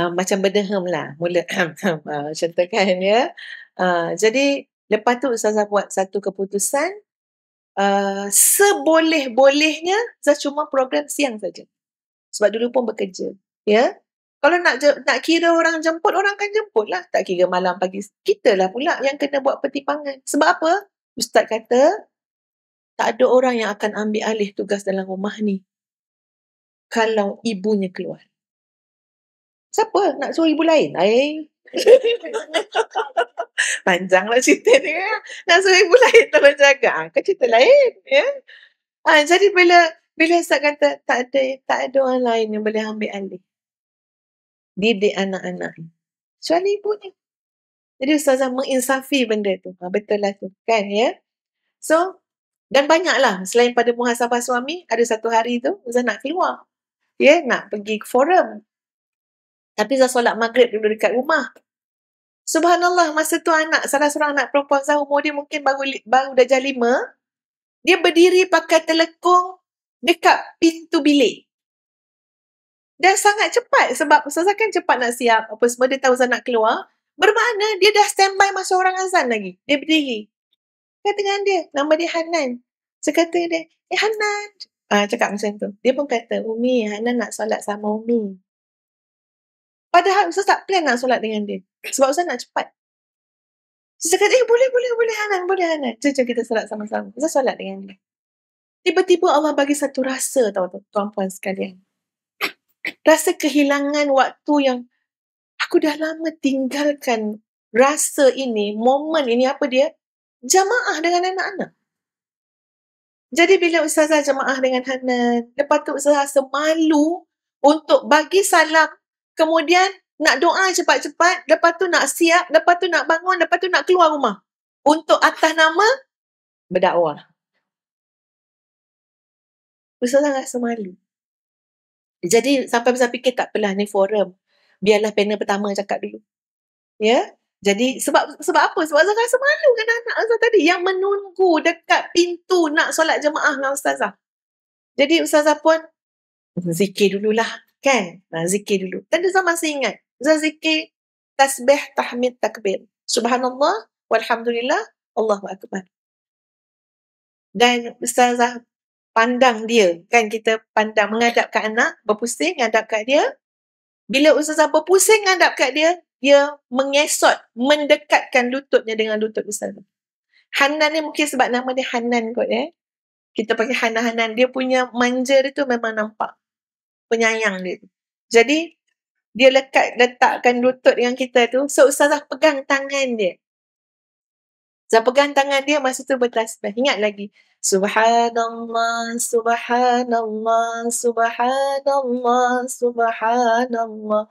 Speaker 1: uh, macam berdehem lah. Mula ah, macam tu kan ya. Uh, jadi lepas tu ustazah buat satu keputusan. Uh, Seboleh-bolehnya ustazah cuma program siang saja. Sebab dulu pun bekerja. Ya, kalau nak nak kira orang jemput, orang kan jemput lah. Tak kira malam pagi. Kitalah pula yang kena buat pertimbangan. Sebab apa? Ustaz kata, tak ada orang yang akan ambil alih tugas dalam rumah ni kalau ibunya keluar. Siapa nak suruh ibu lain? Ay. Panjanglah cerita ni. Ya. Nak suruh ibu lain tolong jaga. Ha, kan cerita lain. Ya. Ha, jadi bila bila saya kata tak ada tak ada orang lain yang boleh ambil alih. Didik anak-anak. Soal ibu ni. Jadi Ustazah menginsafi benda tu. Ha, betul lah tu. Kan ya. So, dan banyaklah selain pada muhasabah suami, ada satu hari tu Zah nak keluar. Ya, yeah, nak pergi ke forum. Tapi Zah solat maghrib dulu dekat rumah. Subhanallah, masa tu anak, salah seorang anak perempuan Zah umur dia mungkin baru, baru dah jah lima. Dia berdiri pakai telekung dekat pintu bilik. Dan sangat cepat sebab Zah kan cepat nak siap. Apa semua dia tahu Zah nak keluar. Bermakna dia dah standby masa orang azan lagi. Dia berdiri kata dengan dia, nama dia Hanan. Saya kata dia, eh Hanan. Ah, cakap macam tu. Dia pun kata, Umi, Hanan nak solat sama Umi. Padahal Ustaz tak plan nak solat dengan dia. Sebab Ustaz nak cepat. Saya kata, eh boleh, boleh, boleh Hanan, boleh Hanan. Jom, kita solat sama-sama. Ustaz solat dengan dia. Tiba-tiba Allah bagi satu rasa tau, tu, tuan puan sekalian. Rasa kehilangan waktu yang aku dah lama tinggalkan rasa ini, momen ini apa dia? jamaah dengan anak-anak. Jadi bila ustazah jamaah dengan Hanan, lepas tu ustazah rasa malu untuk bagi salam, kemudian nak doa cepat-cepat, lepas tu nak siap, lepas tu nak bangun, lepas tu nak keluar rumah. Untuk atas nama, berdakwah. Ustazah rasa malu. Jadi sampai bisa fikir tak apalah ni forum. Biarlah panel pertama cakap dulu. Ya? Yeah? Jadi sebab sebab apa? Sebab Azhar rasa malu kan anak Azhar tadi yang menunggu dekat pintu nak solat jemaah dengan Ustazah. Jadi Ustazah pun zikir dululah kan. Nah, zikir dulu. Tadi Azhar masih ingat. Azhar zikir tasbih tahmid takbir. Subhanallah walhamdulillah Allahu Akbar. Dan Ustazah pandang dia kan kita pandang menghadap kat anak berpusing menghadap kat dia bila Ustazah berpusing menghadap kat dia dia mengesot, mendekatkan lututnya dengan lutut besar. Hanan ni mungkin sebab nama dia Hanan kot eh. Kita pakai Hanan-Hanan. Dia punya manja dia tu memang nampak. Penyayang dia tu. Jadi, dia lekat, letakkan lutut dengan kita tu. So, Ustazah pegang tangan dia. Ustazah pegang tangan dia masa tu bertasbih. Ingat lagi. سبحان الله سبحان الله سبحان الله سبحان الله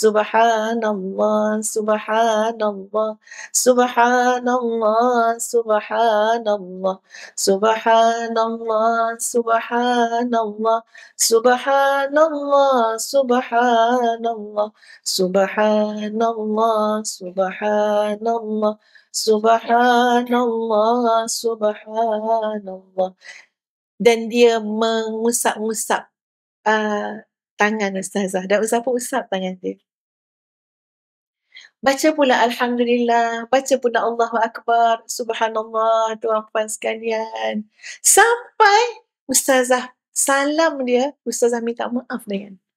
Speaker 1: سبحان الله سبحان الله سبحان الله سبحان الله سبحان الله سبحان الله سبحان الله سبحان الله سبحان الله سبحان الله Subhanallah, Subhanallah. Dan dia mengusap-usap uh, tangan Ustazah. Dan Ustazah pun usap tangan dia. Baca pula Alhamdulillah. Baca pula Allahu Akbar. Subhanallah. doa puan sekalian. Sampai Ustazah salam dia. Ustazah minta maaf dengan dia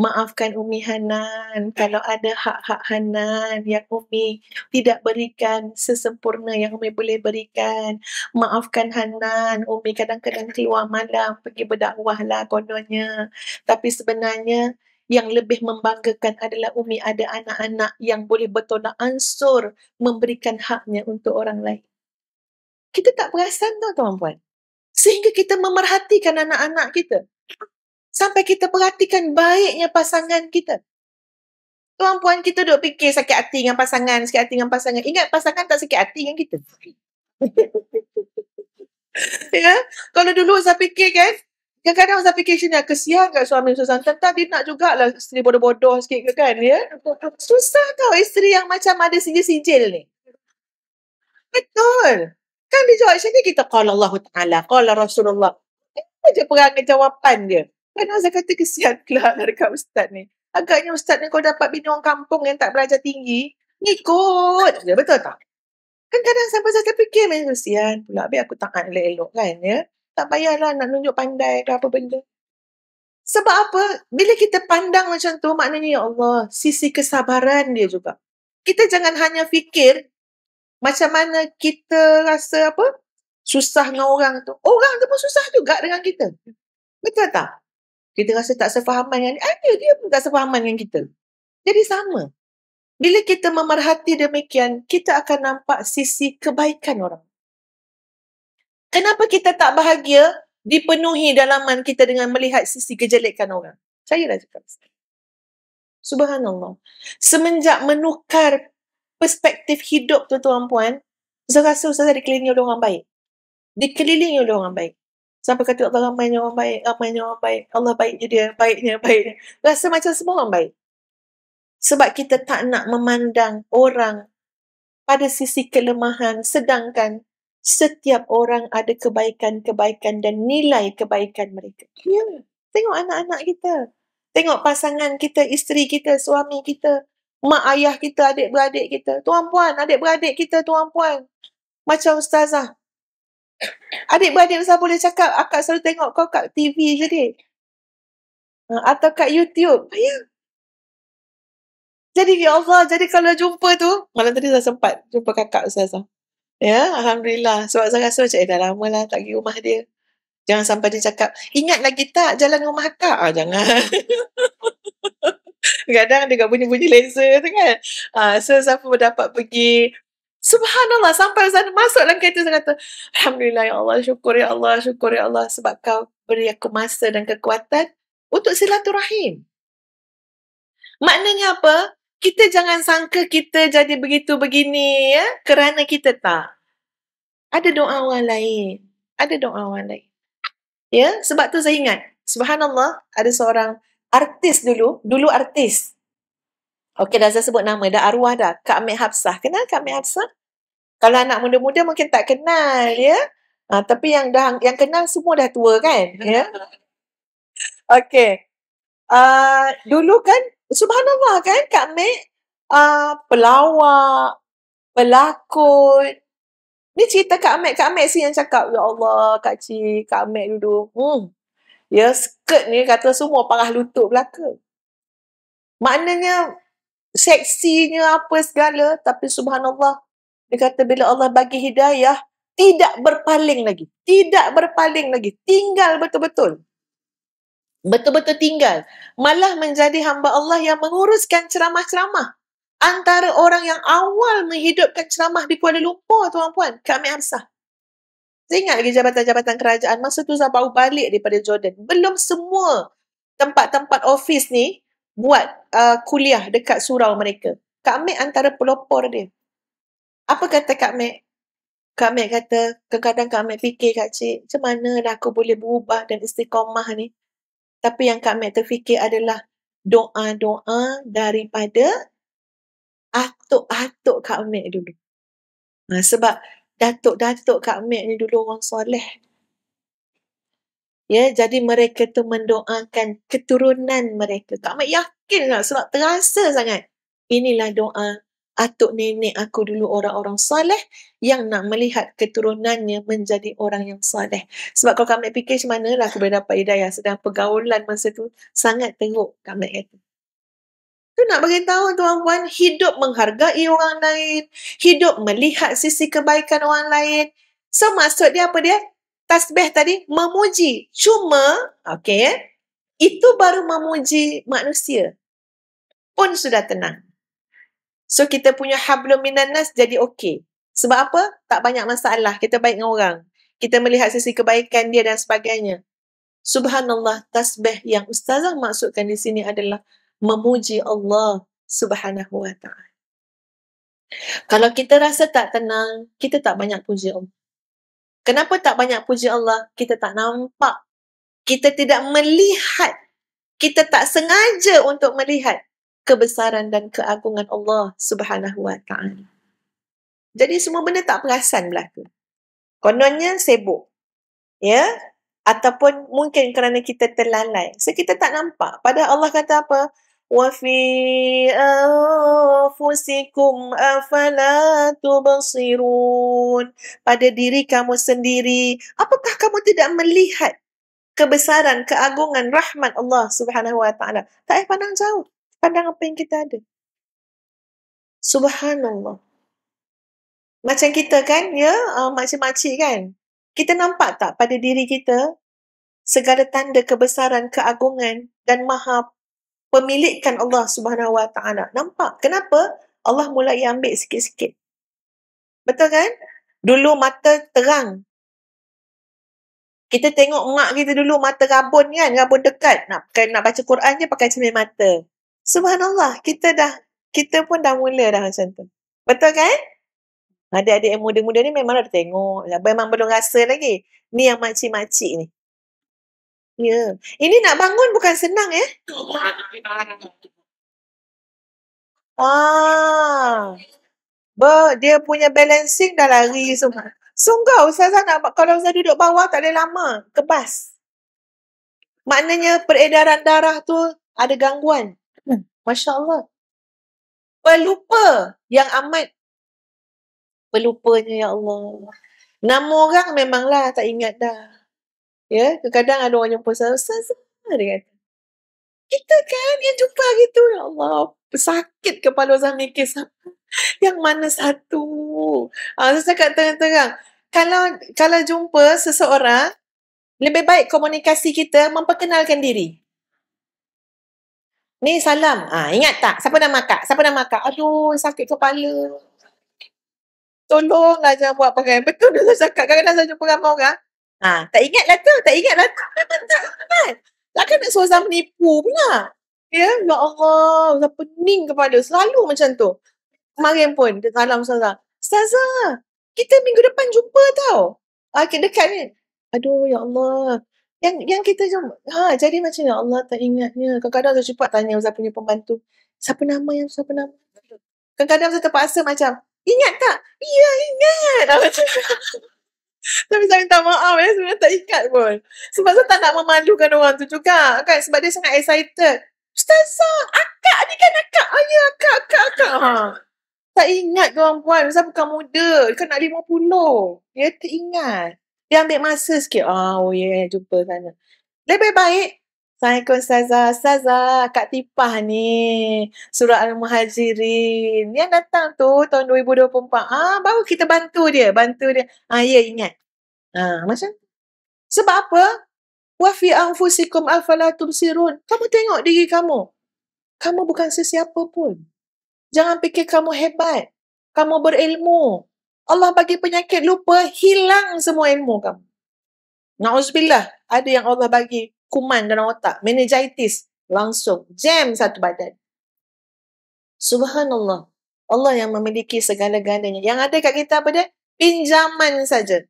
Speaker 1: maafkan Umi Hanan kalau ada hak-hak Hanan yang Umi tidak berikan sesempurna yang Umi boleh berikan. Maafkan Hanan, Umi kadang-kadang keluar malam pergi berdakwah lah kononnya. Tapi sebenarnya yang lebih membanggakan adalah Umi ada anak-anak yang boleh bertolak ansur memberikan haknya untuk orang lain. Kita tak perasan tau tuan-puan. Sehingga kita memerhatikan anak-anak kita sampai kita perhatikan baiknya pasangan kita. Tuan-puan kita duk fikir sakit hati dengan pasangan, sakit hati dengan pasangan. Ingat pasangan tak sakit hati dengan kita. ya, kalau dulu saya fikir kan, kadang-kadang saya fikir sini ah, kesian kat suami Susan. Tentang dia nak jugalah isteri bodoh-bodoh sikit ke kan, ya. Susah tau isteri yang macam ada sijil-sijil ni. Betul. Kan dia jawab macam ni kita, kalau Allah Ta'ala, kalau Rasulullah. Itu je perangai jawapan dia kan Azhar kata kesian pula dekat ustaz ni. Agaknya ustaz ni kalau dapat bini orang kampung yang tak belajar tinggi. Ikut. Ya, betul tak? Kan kadang sampai saya fikir macam eh, kesian pula. Biar aku tak elok, elok kan ya. Tak payahlah nak nunjuk pandai ke apa benda. Sebab apa? Bila kita pandang macam tu maknanya ya Allah. Sisi kesabaran dia juga. Kita jangan hanya fikir macam mana kita rasa apa? Susah dengan orang tu. Orang tu pun susah juga dengan kita. Betul tak? kita rasa tak sefahaman dengan dia, ada dia pun tak sefahaman dengan kita. Jadi sama. Bila kita memerhati demikian, kita akan nampak sisi kebaikan orang. Kenapa kita tak bahagia dipenuhi dalaman kita dengan melihat sisi kejelekan orang? Saya dah cakap. Subhanallah. Semenjak menukar perspektif hidup tu tuan-puan, saya rasa saya dikelilingi oleh orang baik. Dikelilingi oleh orang baik. Sampai kata Allah ramai ni orang baik, ramai ni orang baik. Allah baiknya dia, baiknya, baiknya. Rasa macam semua orang baik. Sebab kita tak nak memandang orang pada sisi kelemahan sedangkan setiap orang ada kebaikan-kebaikan dan nilai kebaikan mereka. Ya, tengok anak-anak kita. Tengok pasangan kita, isteri kita, suami kita, mak ayah kita, adik-beradik kita. Tuan-puan, adik-beradik kita, tuan-puan. Macam ustazah, Adik-beradik besar boleh cakap, akak selalu tengok kau kat TV je dek. Ah, atau kat YouTube. Ya. Jadi ya Allah, jadi kalau jumpa tu, malam tadi saya sempat jumpa kakak saya. Ya, Alhamdulillah. Sebab saya rasa macam, eh dah lama lah tak pergi rumah dia. Jangan sampai dia cakap, ingat lagi tak jalan rumah kak? Ah, jangan. Kadang dia bunyi-bunyi laser tu kan. Ah, so, siapa dapat pergi Subhanallah sampai sana masuk dalam kereta saya kata Alhamdulillah ya Allah syukur ya Allah syukur ya Allah sebab kau beri aku masa dan kekuatan untuk silaturahim. Maknanya apa? Kita jangan sangka kita jadi begitu begini ya kerana kita tak. Ada doa orang lain. Ada doa orang lain. Ya, sebab tu saya ingat. Subhanallah, ada seorang artis dulu, dulu artis. Okey dah saya sebut nama dah arwah dah. Kak Mek Hapsah. Kenal Kak Mek Hapsah? Kalau anak muda-muda mungkin tak kenal ya. Ha, tapi yang dah yang kenal semua dah tua kan? Ya. Okey. Uh, dulu kan subhanallah kan Kak Mek uh, ah, pelawak, pelakon. Ni cerita Kak Mek, Kak Mek si yang cakap ya Allah Kak Ci, Kak Mek dulu. Hmm. Ya skirt ni kata semua parah lutut belaka. Maknanya seksinya apa segala tapi subhanallah dia kata bila Allah bagi hidayah tidak berpaling lagi tidak berpaling lagi tinggal betul-betul betul-betul tinggal malah menjadi hamba Allah yang menguruskan ceramah-ceramah antara orang yang awal menghidupkan ceramah di Kuala Lumpur tuan-puan kami arsa saya ingat lagi jabatan-jabatan kerajaan masa tu saya baru balik daripada Jordan belum semua tempat-tempat office ni buat uh, kuliah dekat surau mereka. Kak Mek antara pelopor dia. Apa kata Kak Mek? Kak Mek kata, kadang-kadang Kak Mek fikir Kak Cik, macam mana aku boleh berubah dan istiqomah ni? Tapi yang Kak Mek terfikir adalah doa-doa daripada atuk-atuk Kak Mek dulu. Ha, sebab datuk-datuk Kak Mek ni dulu orang soleh. Ya, jadi mereka tu mendoakan keturunan mereka. Kak Mat yakin lah sebab terasa sangat. Inilah doa atuk nenek aku dulu orang-orang soleh yang nak melihat keturunannya menjadi orang yang soleh. Sebab kalau kamu Mat fikir macam lah aku boleh dapat hidayah sedang pergaulan masa tu sangat teruk Kak Mat kata. Tu nak beritahu tuan-tuan, hidup menghargai orang lain, hidup melihat sisi kebaikan orang lain. So maksud dia apa dia? tasbih tadi memuji. Cuma, okay, itu baru memuji manusia. Pun sudah tenang. So, kita punya hablum nas jadi okay. Sebab apa? Tak banyak masalah. Kita baik dengan orang. Kita melihat sisi kebaikan dia dan sebagainya. Subhanallah, tasbih yang ustazah maksudkan di sini adalah memuji Allah subhanahu wa ta'ala. Kalau kita rasa tak tenang, kita tak banyak puji Allah. Kenapa tak banyak puji Allah? Kita tak nampak. Kita tidak melihat. Kita tak sengaja untuk melihat kebesaran dan keagungan Allah Subhanahu Wa Taala. Jadi semua benda tak perasan berlaku. Kononnya sibuk. Ya? Ataupun mungkin kerana kita terlalai. So kita tak nampak. Padahal Allah kata apa? وفي أنفسكم أفلا تبصرون pada diri kamu sendiri apakah kamu tidak melihat kebesaran keagungan rahmat Allah Subhanahu wa taala tak payah pandang jauh pandang apa yang kita ada subhanallah macam kita kan ya uh, macam-macam kan kita nampak tak pada diri kita segala tanda kebesaran keagungan dan maha pemilikkan Allah Subhanahu Wa Taala. Nampak kenapa Allah mulai ambil sikit-sikit. Betul kan? Dulu mata terang. Kita tengok mak kita dulu mata rabun kan, rabun dekat. Nak pakai, nak baca Quran je pakai cermin mata. Subhanallah, kita dah kita pun dah mula dah macam tu. Betul kan? Adik-adik yang muda-muda ni memang dah tengok. Memang belum rasa lagi. Ni yang makcik-makcik ni. Ya. Ini nak bangun bukan senang eh. Ah. Ber, dia punya balancing dah lari semua. Sungguh Ustazah nak, kalau saya duduk bawah tak boleh lama. Kebas. Maknanya peredaran darah tu ada gangguan. Hmm.
Speaker 2: Masya Allah. Pelupa yang amat.
Speaker 1: Pelupanya ya Allah. Nama orang memanglah tak ingat dah. Ya, kadang ada orang jumpa saya, Ustaz, dia kata, kita kan yang jumpa hari tu, ya Allah, sakit kepala Ustaz mikir siapa. Yang mana satu? Ha, ah, saya cakap terang-terang, kalau, kalau jumpa seseorang, lebih baik komunikasi kita memperkenalkan diri. Ni salam. ha, ingat tak siapa nama kak? Siapa nama kak? Aduh sakit kepala. Tolonglah jangan buat pakai. Betul dah saya cakap kadang-kadang saya jumpa ramai orang. Ha, tak ingat lah tu. Tak ingat lah tu. Memang tak kan. nak suruh sama nipu pula. Ya, ya Allah. Dah pening kepala. Selalu macam tu. Kemarin pun. Dia salam Ustaz. Ustaz, kita minggu depan jumpa tau. Ha, dekat ni. Aduh, ya Allah. Yang yang kita jumpa. Ha, jadi macam ya Allah tak ingatnya. Kadang-kadang saya cepat tanya Ustaz punya pembantu. Siapa nama yang siapa nama? Kadang-kadang saya terpaksa macam, ingat tak? Ya,
Speaker 2: ingat. Macam
Speaker 1: tapi saya minta maaf ya. Sebenarnya tak ikat pun. Sebab saya tak nak memalukan orang tu juga. Kan? Sebab dia sangat excited. Ustazah, akak ni kan akak. Oh, ya, akak, akak, akak. Ha. Tak ingat ke orang puan. Ustazah bukan muda. Kan nak lima puluh. Dia teringat. ingat. Dia ambil masa sikit. Ah, oh, ya, yeah, jumpa sana. Lebih baik Assalamualaikum saza saza Kak Tipah ni. Surah Al-Muhajirin. Yang datang tu tahun 2024. Ah, baru kita bantu dia. Bantu dia. Ah, ya, ingat. Ah, macam Sebab apa? Wa fi anfusikum afalatum sirun. Kamu tengok diri kamu. Kamu bukan sesiapa pun. Jangan fikir kamu hebat. Kamu berilmu. Allah bagi penyakit lupa, hilang semua ilmu kamu. Na'uzubillah, ada yang Allah bagi kuman dalam otak, meningitis langsung jam satu badan. Subhanallah. Allah yang memiliki segala-galanya. Yang ada kat kita apa dia? Pinjaman saja.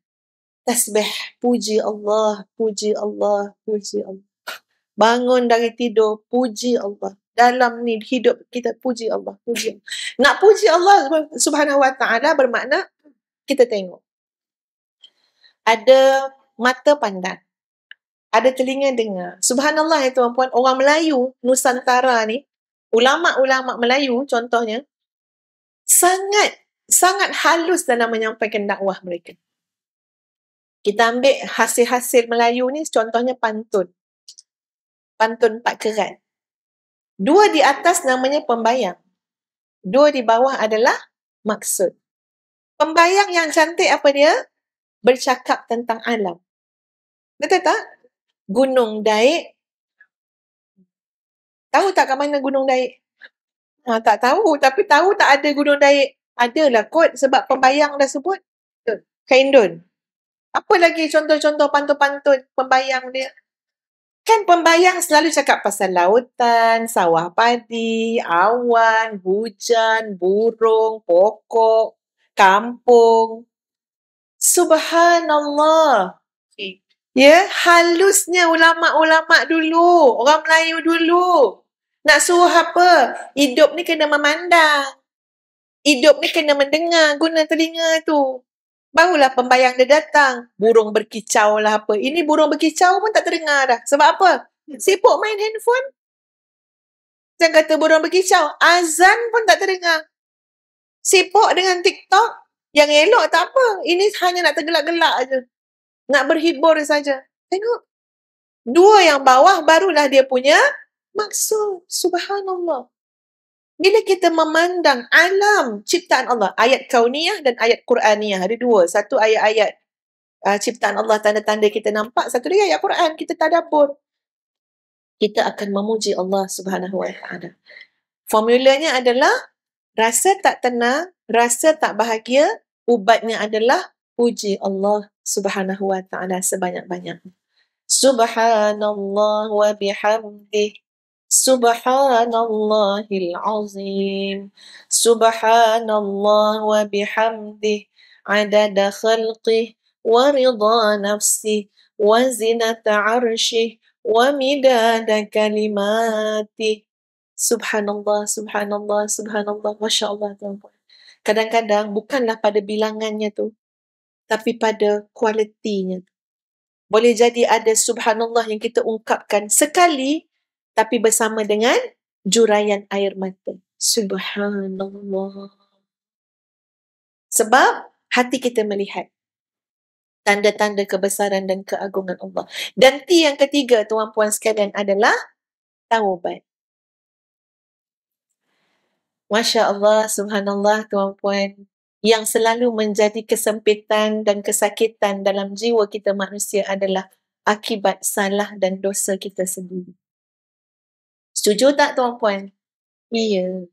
Speaker 1: Tasbih, puji Allah, puji Allah, puji Allah. Bangun dari tidur, puji Allah. Dalam ni hidup kita puji Allah, puji. Nak puji Allah Subhanahu Wa Taala bermakna kita tengok. Ada mata pandang ada telinga dengar. Subhanallah ya tuan-puan, orang Melayu, Nusantara ni, ulama-ulama Melayu contohnya, sangat, sangat halus dalam menyampaikan dakwah mereka. Kita ambil hasil-hasil Melayu ni, contohnya pantun. Pantun Pak kerat. Dua di atas namanya pembayang. Dua di bawah adalah maksud. Pembayang yang cantik apa dia? Bercakap tentang alam. Betul tak? Gunung Daik. Tahu tak kat mana Gunung Daik? Ha, tak tahu. Tapi tahu tak ada Gunung Daik? Adalah kot sebab pembayang dah sebut. Kaindun. Apa lagi contoh-contoh pantun-pantun pembayang dia? Kan pembayang selalu cakap pasal lautan, sawah padi, awan, hujan, burung, pokok, kampung. Subhanallah. Ya, yeah, halusnya ulama-ulama dulu, orang Melayu dulu. Nak suruh apa? Hidup ni kena memandang. Hidup ni kena mendengar guna telinga tu. Barulah pembayang dia datang. Burung berkicau lah apa. Ini burung berkicau pun tak terdengar dah. Sebab apa? Sibuk main handphone. Jangan kata burung berkicau. Azan pun tak terdengar. Sibuk dengan TikTok. Yang elok tak apa. Ini hanya nak tergelak-gelak aja. Nak berhibur saja. Tengok. Dua yang bawah barulah dia punya maksud. Subhanallah. Bila kita memandang alam ciptaan Allah, ayat kauniyah dan ayat Quraniyah ada dua. Satu ayat-ayat uh, ciptaan Allah tanda-tanda kita nampak, satu lagi ayat Quran kita tadabbur. Kita akan memuji Allah Subhanahu Wa Taala. Formulanya adalah rasa tak tenang, rasa tak bahagia, ubatnya adalah puji Allah Subhanahu wa taala sebanyak-banyak. Subhanallah wa bihamdih. Subhanallahil azim. Subhanallah wa bihamdih. عدد خلقه ورضا نفسه وزنة عرشه ومداد كلماته سبحان الله سبحان الله سبحان الله ما شاء kadang-kadang bukanlah pada bilangannya tu tapi pada kualitinya. Boleh jadi ada subhanallah yang kita ungkapkan sekali tapi bersama dengan jurayan air mata. Subhanallah. Sebab hati kita melihat tanda-tanda kebesaran dan keagungan Allah. Dan ti yang ketiga tuan puan sekalian adalah taubat. Masya Allah, subhanallah tuan puan yang selalu menjadi kesempitan dan kesakitan dalam jiwa kita manusia adalah akibat salah dan dosa kita sendiri. Setuju tak tuan-puan? Ya.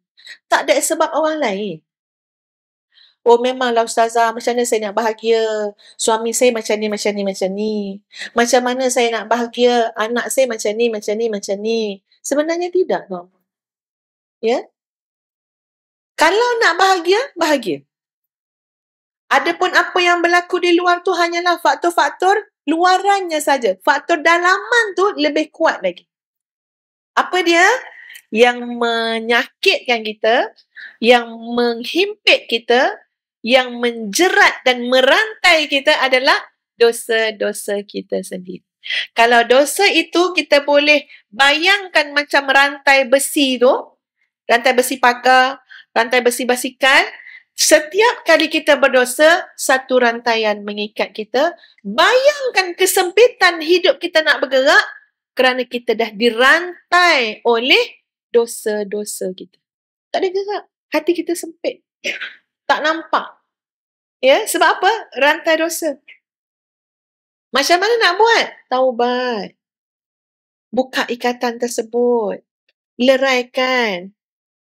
Speaker 1: Tak ada sebab orang lain. Oh memanglah Ustazah, macam mana saya nak bahagia? Suami saya macam ni, macam ni, macam ni. Macam mana saya nak bahagia? Anak saya macam ni, macam ni, macam ni. Sebenarnya tidak tuan-puan. Ya? Kalau nak bahagia, bahagia. Adapun apa yang berlaku di luar tu hanyalah faktor-faktor luarannya saja. Faktor dalaman tu lebih kuat lagi. Apa dia? Yang menyakitkan kita, yang menghimpit kita, yang menjerat dan merantai kita adalah dosa-dosa kita sendiri. Kalau dosa itu kita boleh bayangkan macam rantai besi tu, rantai besi pagar, rantai besi basikal, Setiap kali kita berdosa, satu rantaian mengikat kita. Bayangkan kesempitan hidup kita nak bergerak kerana kita dah dirantai oleh dosa-dosa kita. Tak ada gerak. Hati kita sempit. Tak nampak. Ya, sebab apa? Rantai dosa. Macam mana nak buat? Taubat. Buka ikatan tersebut. Leraikan,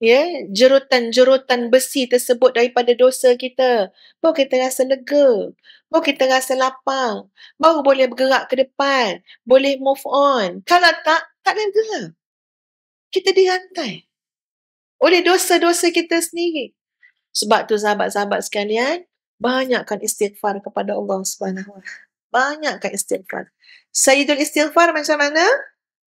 Speaker 1: ya jerutan-jerutan besi tersebut daripada dosa kita baru kita rasa lega baru kita rasa lapang baru boleh bergerak ke depan boleh move on kalau tak tak lega kita dirantai oleh dosa-dosa kita sendiri sebab tu sahabat-sahabat sekalian banyakkan istighfar kepada Allah Subhanahu banyakkan istighfar sayyidul istighfar macam mana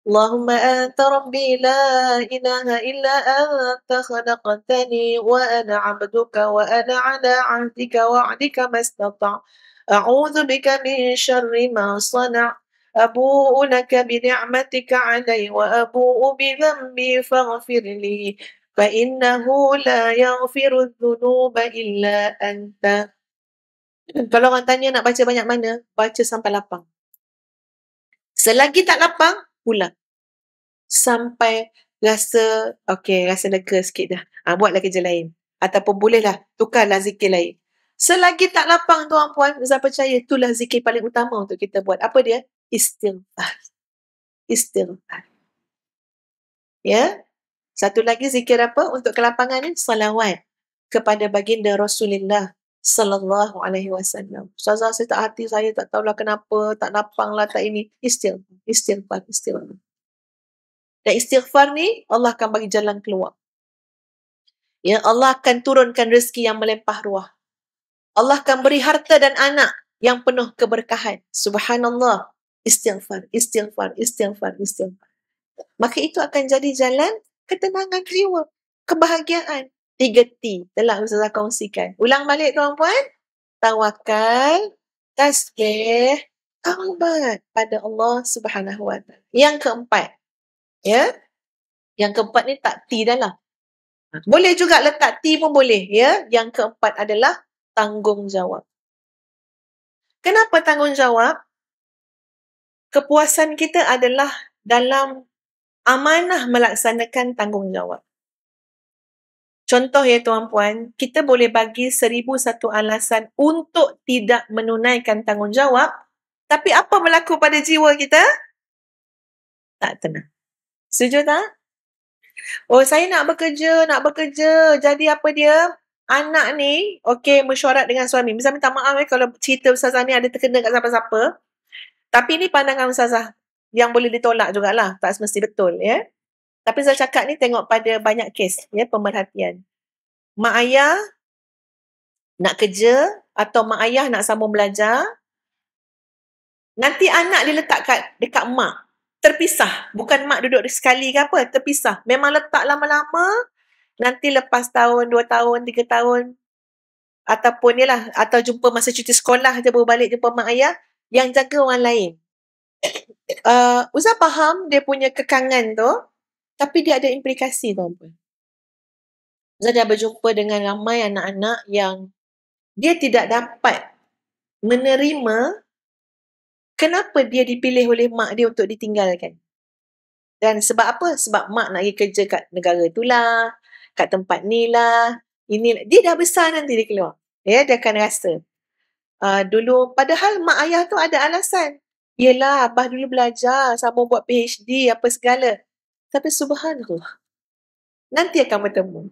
Speaker 1: اللهم أنت ربي لا إله إلا أنت خلقتني وأنا عبدك وأنا على عهدك وعدك ما استطع أعوذ بك من شر ما صنع أبوء لك بنعمتك علي وأبوء بذنبي فاغفر لي فإنه لا يغفر الذنوب إلا أنت Kalau orang tanya nak baca banyak mana, baca sampai lapang. Selagi tak lapang, pula. Sampai rasa, okay, rasa lega sikit dah. Ha, buatlah kerja lain. Ataupun bolehlah, tukarlah zikir lain. Selagi tak lapang tuan-puan, saya percaya itulah zikir paling utama untuk kita buat. Apa dia? Istighfar. Istighfar. Ya? Satu lagi zikir apa untuk kelapangan ni? Salawat kepada baginda Rasulullah Sallallahu alaihi wasallam. Ustazah saya tak hati saya tak tahulah kenapa, tak napang lah, tak ini. Istighfar, istighfar, istighfar. Dan istighfar ni Allah akan bagi jalan keluar. Ya Allah akan turunkan rezeki yang melempah ruah. Allah akan beri harta dan anak yang penuh keberkahan. Subhanallah. Istighfar, istighfar, istighfar, istighfar. Maka itu akan jadi jalan ketenangan jiwa, kebahagiaan, tiga T telah Ustazah kongsikan. Ulang balik tuan-puan. Tawakal, tasbih, taubat pada Allah Subhanahu Wa Taala. Yang keempat. Ya. Yang keempat ni tak T dalam. Boleh juga letak T pun boleh. Ya. Yang keempat adalah tanggungjawab. Kenapa tanggungjawab? Kepuasan kita adalah dalam amanah melaksanakan tanggungjawab. Contoh ya tuan-puan, kita boleh bagi seribu satu alasan untuk tidak menunaikan tanggungjawab, tapi apa berlaku pada jiwa kita? Tak tenang. Setuju tak? Oh, saya nak bekerja, nak bekerja. Jadi apa dia? Anak ni, okey, mesyuarat dengan suami. Misalnya minta maaf eh, kalau cerita Ustazah ni ada terkena kat siapa-siapa. Tapi ni pandangan Ustazah yang boleh ditolak jugalah. Tak semesti betul, ya. Yeah? Tapi saya cakap ni tengok pada banyak kes ya pemerhatian. Mak ayah nak kerja atau mak ayah nak sambung belajar nanti anak dia letak kat, dekat mak terpisah bukan mak duduk sekali ke apa terpisah memang letak lama-lama nanti lepas tahun dua tahun tiga tahun ataupun ni lah atau jumpa masa cuti sekolah dia baru balik jumpa mak ayah yang jaga orang lain uh, Uzzah faham dia punya kekangan tu tapi dia ada implikasi tuan-tuan. Saya dah berjumpa dengan ramai anak-anak yang dia tidak dapat menerima kenapa dia dipilih oleh mak dia untuk ditinggalkan. Dan sebab apa? Sebab mak nak pergi kerja kat negara itulah, kat tempat ni lah, inilah. Dia dah besar nanti dia keluar. Ya, dia akan rasa. Uh, dulu, padahal mak ayah tu ada alasan. Yelah, abah dulu belajar, sama buat PhD, apa segala. Tapi subhanallah. Nanti akan bertemu.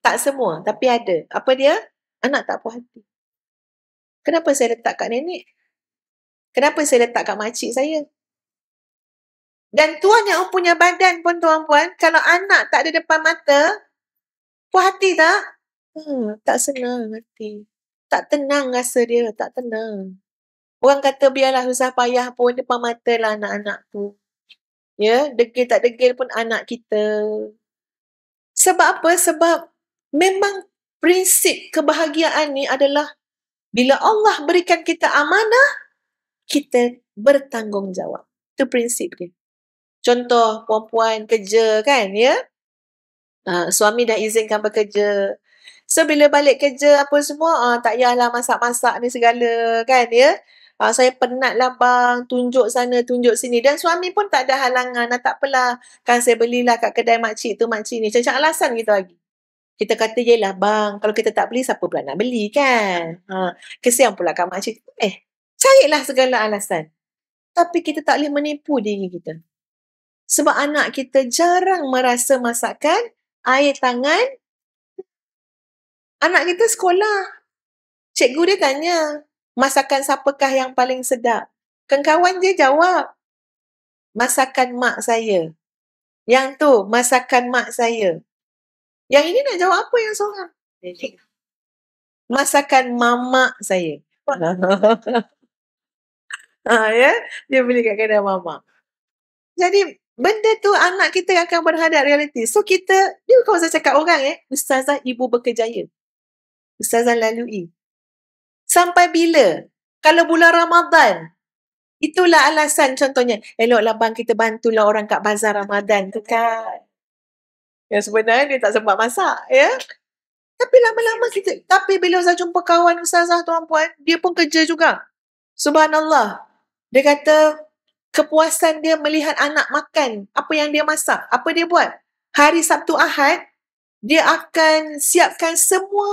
Speaker 1: Tak semua tapi ada. Apa dia? Anak tak puas hati. Kenapa saya letak kat nenek? Kenapa saya letak kat makcik saya? Dan tuan yang punya badan pun tuan-puan, kalau anak tak ada depan mata, puas hati tak? Hmm, tak senang hati. Tak tenang rasa dia, tak tenang. Orang kata biarlah usah payah pun depan mata lah anak-anak tu ya degil tak degil pun anak kita sebab apa sebab memang prinsip kebahagiaan ni adalah bila Allah berikan kita amanah kita bertanggungjawab Itu prinsip dia contoh perempuan kerja kan ya uh, suami dah izinkan bekerja so bila balik kerja apa semua uh, tak payahlah masak-masak ni segala kan ya Uh, saya penatlah bang tunjuk sana tunjuk sini dan suami pun tak ada halangan nah, tak apalah kan saya belilah kat kedai makcik tu makcik ni macam alasan kita lagi kita kata yelah bang kalau kita tak beli siapa pula nak beli kan uh, kesian pula kat makcik eh carilah segala alasan tapi kita tak boleh menipu diri kita sebab anak kita jarang merasa masakan air tangan anak kita sekolah Cikgu dia tanya, masakan siapakah yang paling sedap? Kengkawan dia jawab, masakan mak saya. Yang tu, masakan mak saya. Yang ini nak jawab apa yang seorang? Masakan mamak saya. ha, ya? Dia beli kat kedai mamak. Jadi, benda tu anak kita akan berhadap realiti. So, kita, dia kalau saya cakap orang eh, ustazah ibu berkejaya. Ustazah lalui. Sampai bila? Kalau bulan Ramadan. Itulah alasan contohnya. Eloklah bang kita bantulah orang kat bazar Ramadan tu kan. Yang sebenarnya dia tak sempat masak. Ya? Tapi lama-lama kita. Tapi bila saya jumpa kawan ustazah tuan puan. Dia pun kerja juga. Subhanallah. Dia kata kepuasan dia melihat anak makan. Apa yang dia masak. Apa dia buat. Hari Sabtu Ahad. Dia akan siapkan semua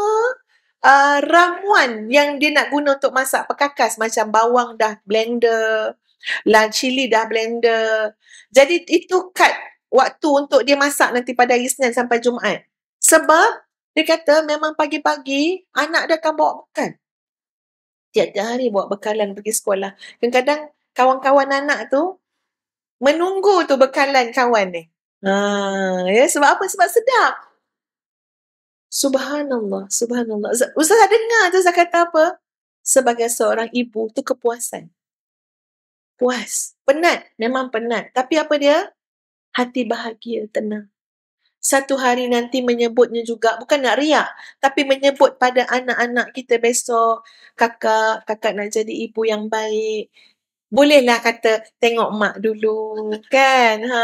Speaker 1: uh, ramuan yang dia nak guna untuk masak pekakas macam bawang dah blender, lah cili dah blender. Jadi itu cut waktu untuk dia masak nanti pada hari Senin sampai Jumaat. Sebab dia kata memang pagi-pagi anak dia akan bawa makan. Tiap-tiap hari bawa bekalan pergi sekolah. Kadang-kadang kawan-kawan anak tu menunggu tu bekalan kawan ni. Ha, ya sebab apa? Sebab sedap. Subhanallah, subhanallah. Ustaz, Ustaz dengar tu Ustaz kata apa? Sebagai seorang ibu tu kepuasan. Puas. Penat, memang penat. Tapi apa dia? Hati bahagia, tenang. Satu hari nanti menyebutnya juga, bukan nak riak, tapi menyebut pada anak-anak kita besok, kakak, kakak nak jadi ibu yang baik. Bolehlah kata tengok mak dulu kan. Ha,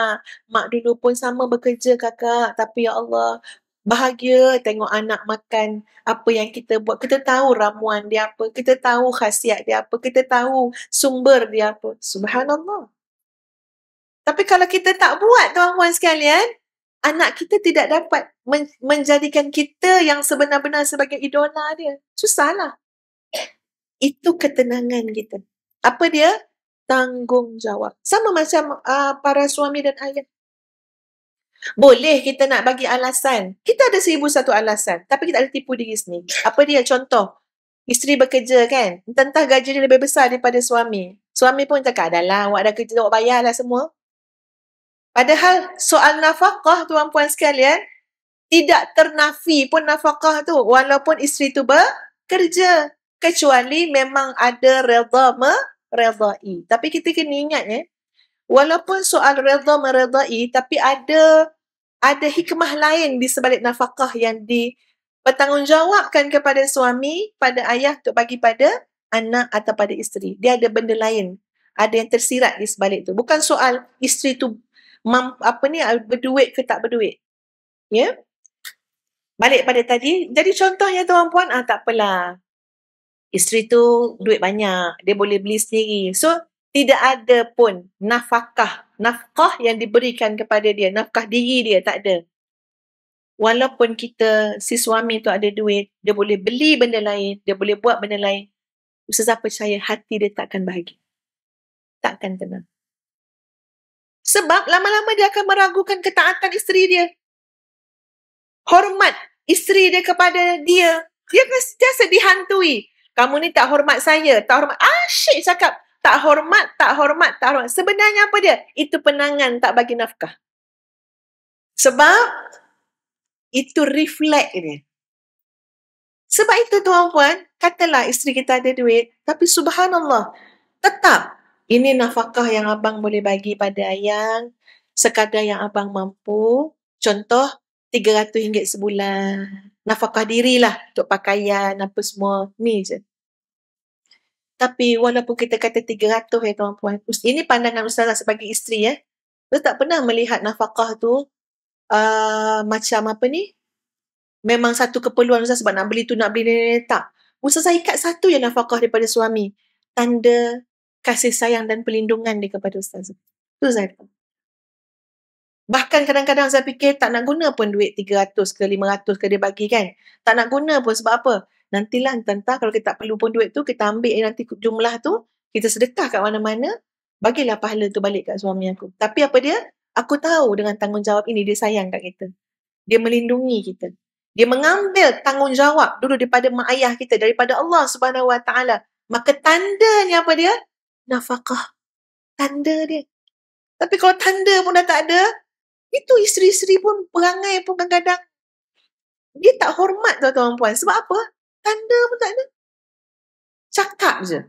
Speaker 1: mak dulu pun sama bekerja kakak tapi ya Allah bahagia tengok anak makan apa yang kita buat. Kita tahu ramuan dia apa, kita tahu khasiat dia apa, kita tahu sumber dia apa. Subhanallah. Tapi kalau kita tak buat tuan-tuan sekalian, anak kita tidak dapat menjadikan kita yang sebenar-benar sebagai idola dia. Susahlah. Itu ketenangan kita. Apa dia? Tanggungjawab. Sama macam uh, para suami dan ayah. Boleh kita nak bagi alasan. Kita ada seribu satu alasan. Tapi kita ada tipu diri sendiri. Apa dia contoh? Isteri bekerja kan? Entah-entah gaji dia lebih besar daripada suami. Suami pun cakap, adalah awak dah kerja, awak bayarlah semua. Padahal soal nafkah tuan-puan sekalian, tidak ternafi pun nafkah tu walaupun isteri tu bekerja. Kecuali memang ada me meredha'i. Tapi kita kena ingat ya, eh? walaupun soal redha meredai tapi ada ada hikmah lain di sebalik nafkah yang dipertanggungjawabkan kepada suami pada ayah untuk bagi pada anak atau pada isteri dia ada benda lain ada yang tersirat di sebalik tu bukan soal isteri tu mam, apa ni ah, berduit ke tak berduit ya yeah? balik pada tadi jadi contohnya tuan puan ah tak apalah isteri tu duit banyak dia boleh beli sendiri so tidak ada pun nafkah nafkah yang diberikan kepada dia nafkah diri dia tak ada walaupun kita si suami tu ada duit dia boleh beli benda lain dia boleh buat benda lain ustazah percaya hati dia takkan bahagia takkan tenang sebab lama-lama dia akan meragukan ketaatan isteri dia hormat isteri dia kepada dia dia akan sentiasa dihantui kamu ni tak hormat saya tak hormat asyik ah, cakap tak hormat, tak hormat, tak hormat. Sebenarnya apa dia? Itu penangan tak bagi nafkah. Sebab itu reflect dia. Sebab itu tuan-puan, katalah isteri kita ada duit, tapi subhanallah, tetap ini nafkah yang abang boleh bagi pada ayang sekadar yang abang mampu. Contoh, RM300 sebulan. Nafkah dirilah untuk pakaian, apa semua. Ni je. Tapi walaupun kita kata 300 ya tuan-puan, ini pandangan ustazah sebagai isteri ya. Dia tak pernah melihat nafkah tu uh, macam apa ni? Memang satu keperluan ustazah sebab nak beli tu nak beli ni, ni tak. Ustazah ikat satu yang nafkah daripada suami. Tanda kasih sayang dan perlindungan dia kepada ustazah. Tu Zahidah. Bahkan kadang-kadang saya fikir tak nak guna pun duit 300 ke 500 ke dia bagi kan. Tak nak guna pun sebab apa? nantilah entah-entah kalau kita tak perlu pun duit tu, kita ambil eh, nanti jumlah tu, kita sedekah kat mana-mana, bagilah pahala tu balik kat suami aku. Tapi apa dia? Aku tahu dengan tanggungjawab ini, dia sayang kat kita. Dia melindungi kita. Dia mengambil tanggungjawab dulu daripada mak ayah kita, daripada Allah Subhanahu Wa Taala. Maka tandanya apa dia? Nafkah. Tanda dia. Tapi kalau tanda pun dah tak ada, itu isteri-isteri pun perangai pun kadang-kadang dia tak hormat tuan-tuan puan. Sebab apa? tanda pun tak ada. Cakap je.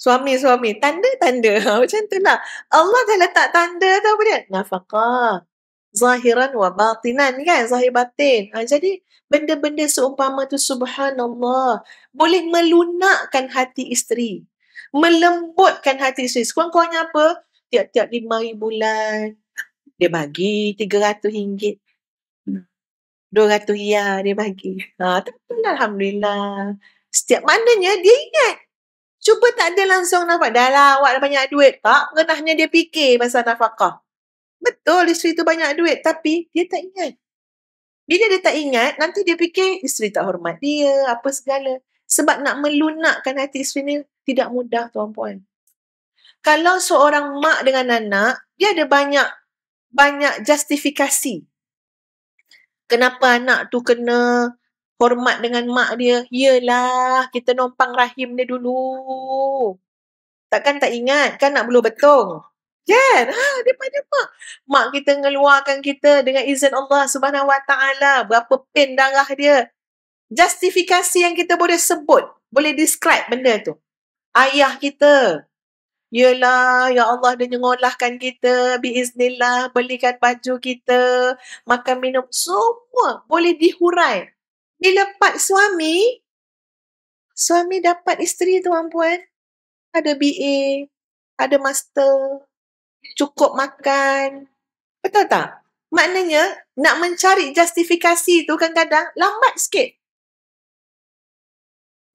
Speaker 1: Suami-suami, tanda-tanda. Ha, macam tu lah. Allah dah letak tanda tau apa dia? Nafakah. Zahiran wa batinan kan? Zahir batin. Ha, jadi, benda-benda seumpama tu subhanallah. Boleh melunakkan hati isteri. Melembutkan hati isteri. Sekurang-kurangnya apa? Tiap-tiap lima bulan, dia bagi tiga ratus ringgit. 200 riyal dia bagi. Ha, tapi lah, Alhamdulillah. Setiap mananya dia ingat. Cuba tak ada langsung nafkah. Dah lah awak dah banyak duit. Tak pernahnya dia fikir pasal nafkah. Betul isteri tu banyak duit. Tapi dia tak ingat. Bila dia tak ingat, nanti dia fikir isteri tak hormat dia, apa segala. Sebab nak melunakkan hati isteri ni tidak mudah tuan-puan. Kalau seorang mak dengan anak, dia ada banyak banyak justifikasi kenapa anak tu kena hormat dengan mak dia? Yelah, kita numpang rahim dia dulu. Takkan tak ingat kan nak belu betul? Kan? Ha, dia mak. Mak kita ngeluarkan kita dengan izin Allah subhanahu wa ta'ala. Berapa pen darah dia. Justifikasi yang kita boleh sebut. Boleh describe benda tu. Ayah kita Yelah, Ya Allah dia nyengolahkan kita, biiznillah, belikan baju kita, makan minum, semua boleh dihurai. Bila part suami, suami dapat isteri tuan-puan, ada BA, ada master, cukup makan. Betul tak? Maknanya nak mencari justifikasi tu kadang-kadang lambat sikit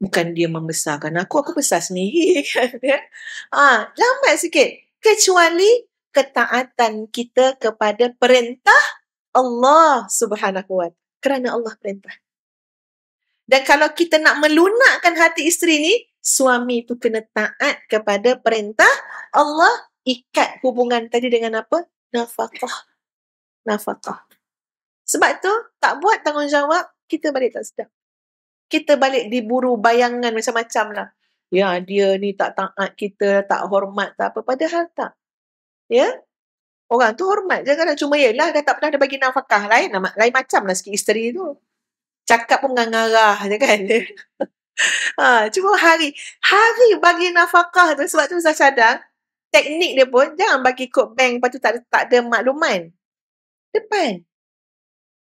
Speaker 1: bukan dia membesarkan aku aku besar sendiri kan ha, lambat sikit kecuali ketaatan kita kepada perintah Allah Subhanahu wa kerana Allah perintah dan kalau kita nak melunakkan hati isteri ni suami tu kena taat kepada perintah Allah ikat hubungan tadi dengan apa nafkah nafkah sebab tu tak buat tanggungjawab kita balik tak sedap kita balik diburu bayangan macam-macam lah. Ya, dia ni tak taat kita, tak hormat, tak apa. Padahal tak. Ya? Orang tu hormat. Jangan cuma yelah, dah tak pernah dia bagi nafkah lain. Lain macam lah sikit isteri tu. Cakap pun ngarah je kan. ha, cuma hari. Hari bagi nafkah tu. Sebab tu saya cadang. Teknik dia pun, jangan bagi kod bank. Lepas tu tak ada, tak ada makluman. Depan.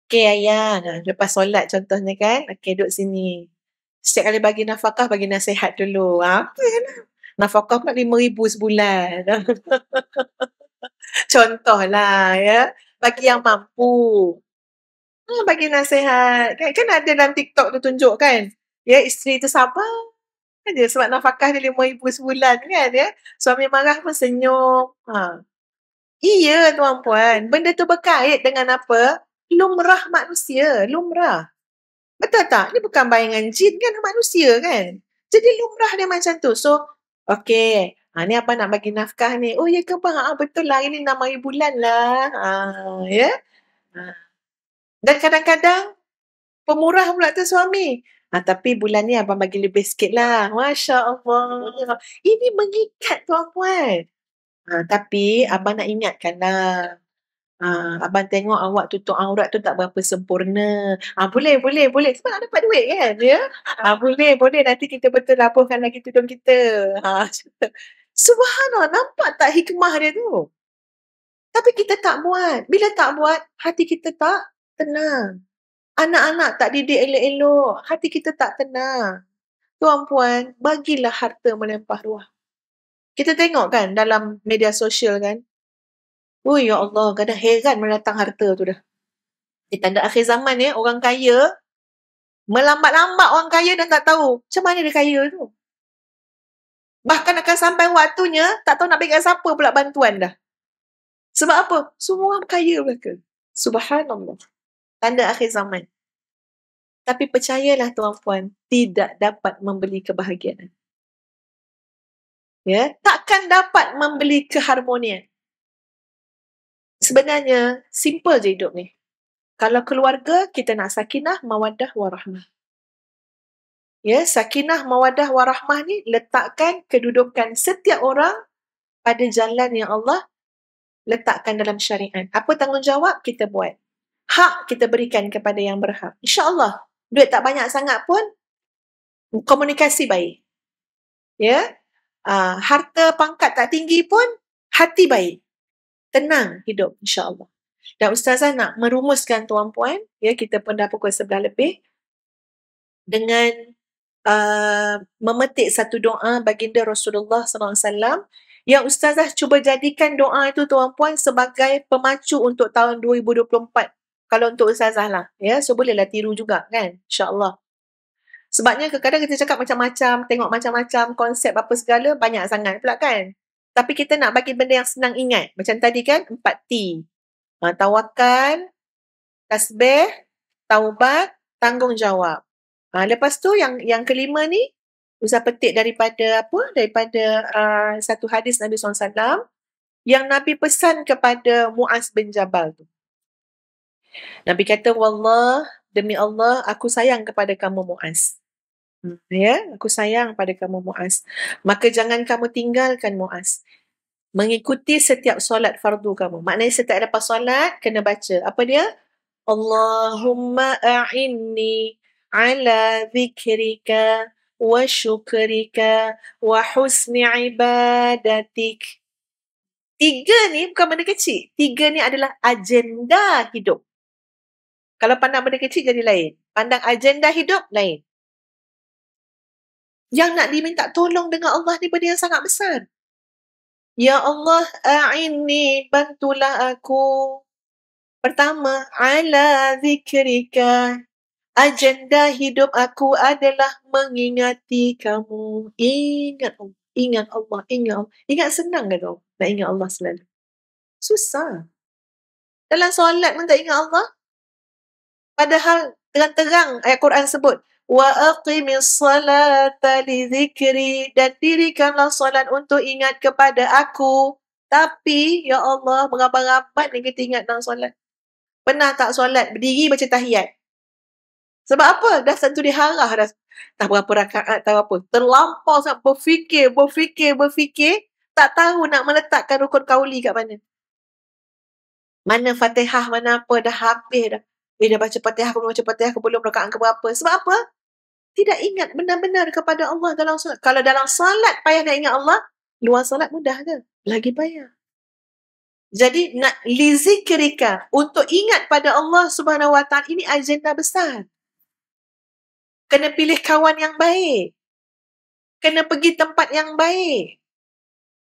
Speaker 1: Okay ayah, nah, lepas solat contohnya kan, okay duduk sini. Setiap kali bagi nafkah, bagi nasihat dulu. Ha, apa ha? Nafkah pula RM5,000 sebulan. Contohlah ya, bagi yang mampu. Hmm, bagi nasihat. Kan, kan ada dalam TikTok tu tunjuk kan, ya isteri tu sabar. Kan dia sebab nafkah dia RM5,000 sebulan kan ya. Suami marah pun senyum. Ha. Iya tuan puan, benda tu berkait dengan apa? lumrah manusia, lumrah. Betul tak? Ini bukan bayangan jin kan manusia kan? Jadi lumrah dia macam tu. So, okay. Ha, ni apa nak bagi nafkah ni? Oh ya ke bang? Ha, betul lah. Ini nama bulan lah. Ha, ya? Yeah? Ha. Dan kadang-kadang pemurah pula tu suami. Ha, tapi bulan ni abang bagi lebih sikit lah. Masya Allah. Ini mengikat tuan-puan. Ha, tapi abang nak ingatkan lah. Ah, abang tengok awak tutup aurat tu tak berapa sempurna. Ah, boleh, boleh, boleh. Sebab tak dapat duit kan, ya? Ah. ah, boleh, boleh. Nanti kita betul lapuhkan lagi tudung kita. Ah, Subhanallah, nampak tak hikmah dia tu? Tapi kita tak buat. Bila tak buat, hati kita tak tenang. Anak-anak tak didik elok-elok, hati kita tak tenang. Tuan puan, bagilah harta melempah ruah. Kita tengok kan dalam media sosial kan, Oh ya Allah, kadang heran meratang harta tu dah. Eh, tanda akhir zaman ya orang kaya, melambat-lambat orang kaya dan tak tahu macam mana dia kaya tu. Bahkan akan sampai waktunya, tak tahu nak berikan siapa pula bantuan dah. Sebab apa? Semua orang kaya mereka. Subhanallah. Tanda akhir zaman. Tapi percayalah tuan-puan, tidak dapat membeli kebahagiaan. Ya, takkan dapat membeli keharmonian sebenarnya simple je hidup ni. Kalau keluarga, kita nak sakinah, mawadah, warahmah. Ya, sakinah, mawadah, warahmah ni letakkan kedudukan setiap orang pada jalan yang Allah letakkan dalam syariat. Apa tanggungjawab kita buat? Hak kita berikan kepada yang berhak. InsyaAllah, duit tak banyak sangat pun, komunikasi baik. Ya, uh, harta pangkat tak tinggi pun, hati baik tenang hidup insyaAllah. Dan Ustazah nak merumuskan tuan-puan, ya, kita pun dah pukul sebelah lebih, dengan uh, memetik satu doa baginda Rasulullah SAW yang Ustazah cuba jadikan doa itu tuan-puan sebagai pemacu untuk tahun 2024. Kalau untuk Ustazah lah. Ya? So bolehlah tiru juga kan? InsyaAllah. Sebabnya kadang-kadang kita cakap macam-macam, tengok macam-macam konsep apa segala, banyak sangat pula kan? Tapi kita nak bagi benda yang senang ingat. Macam tadi kan, 4 T. Ha, ah, tawakan, tasbih, taubat, tanggungjawab. Ha, lepas tu yang yang kelima ni, usah petik daripada apa? Daripada uh, satu hadis Nabi SAW yang Nabi pesan kepada Muaz bin Jabal tu. Nabi kata, Wallah, demi Allah, aku sayang kepada kamu Muaz ya aku sayang pada kamu Muaz maka jangan kamu tinggalkan Muaz mengikuti setiap solat fardu kamu maknanya setiap lepas solat kena baca apa dia Allahumma a'inni ala zikrika wa syukrika wa husni ibadatik tiga ni bukan benda kecil tiga ni adalah agenda hidup kalau pandang benda kecil jadi lain pandang agenda hidup lain yang nak diminta tolong dengan Allah ni benda yang sangat besar. Ya Allah, a'inni, bantulah aku. Pertama, ala zikrika. Agenda hidup aku adalah mengingati kamu. Ingat Allah, ingat Allah, ingat Ingat senang ke tu? Nak ingat Allah selalu. Susah. Dalam solat pun tak ingat Allah. Padahal dengan terang ayat Quran sebut, wa aqimis salata li dhikri dan dirikanlah solat untuk ingat kepada aku tapi ya Allah berapa-rapat ni kita ingat dalam solat pernah tak solat berdiri baca tahiyat sebab apa dah satu diharah dah tak berapa rakaat tak apa terlampau sangat berfikir berfikir berfikir tak tahu nak meletakkan rukun kauli kat mana mana fatihah mana apa dah habis dah Bila eh, baca patihah, aku baca patihah, aku belum rakaat ke berapa. Sebab apa? tidak ingat benar-benar kepada Allah dalam solat. Kalau dalam solat payah nak ingat Allah, luar solat mudah ke? Lagi payah. Jadi nak lizikrika untuk ingat pada Allah Subhanahu Wa Taala ini agenda besar. Kena pilih kawan yang baik. Kena pergi tempat yang baik.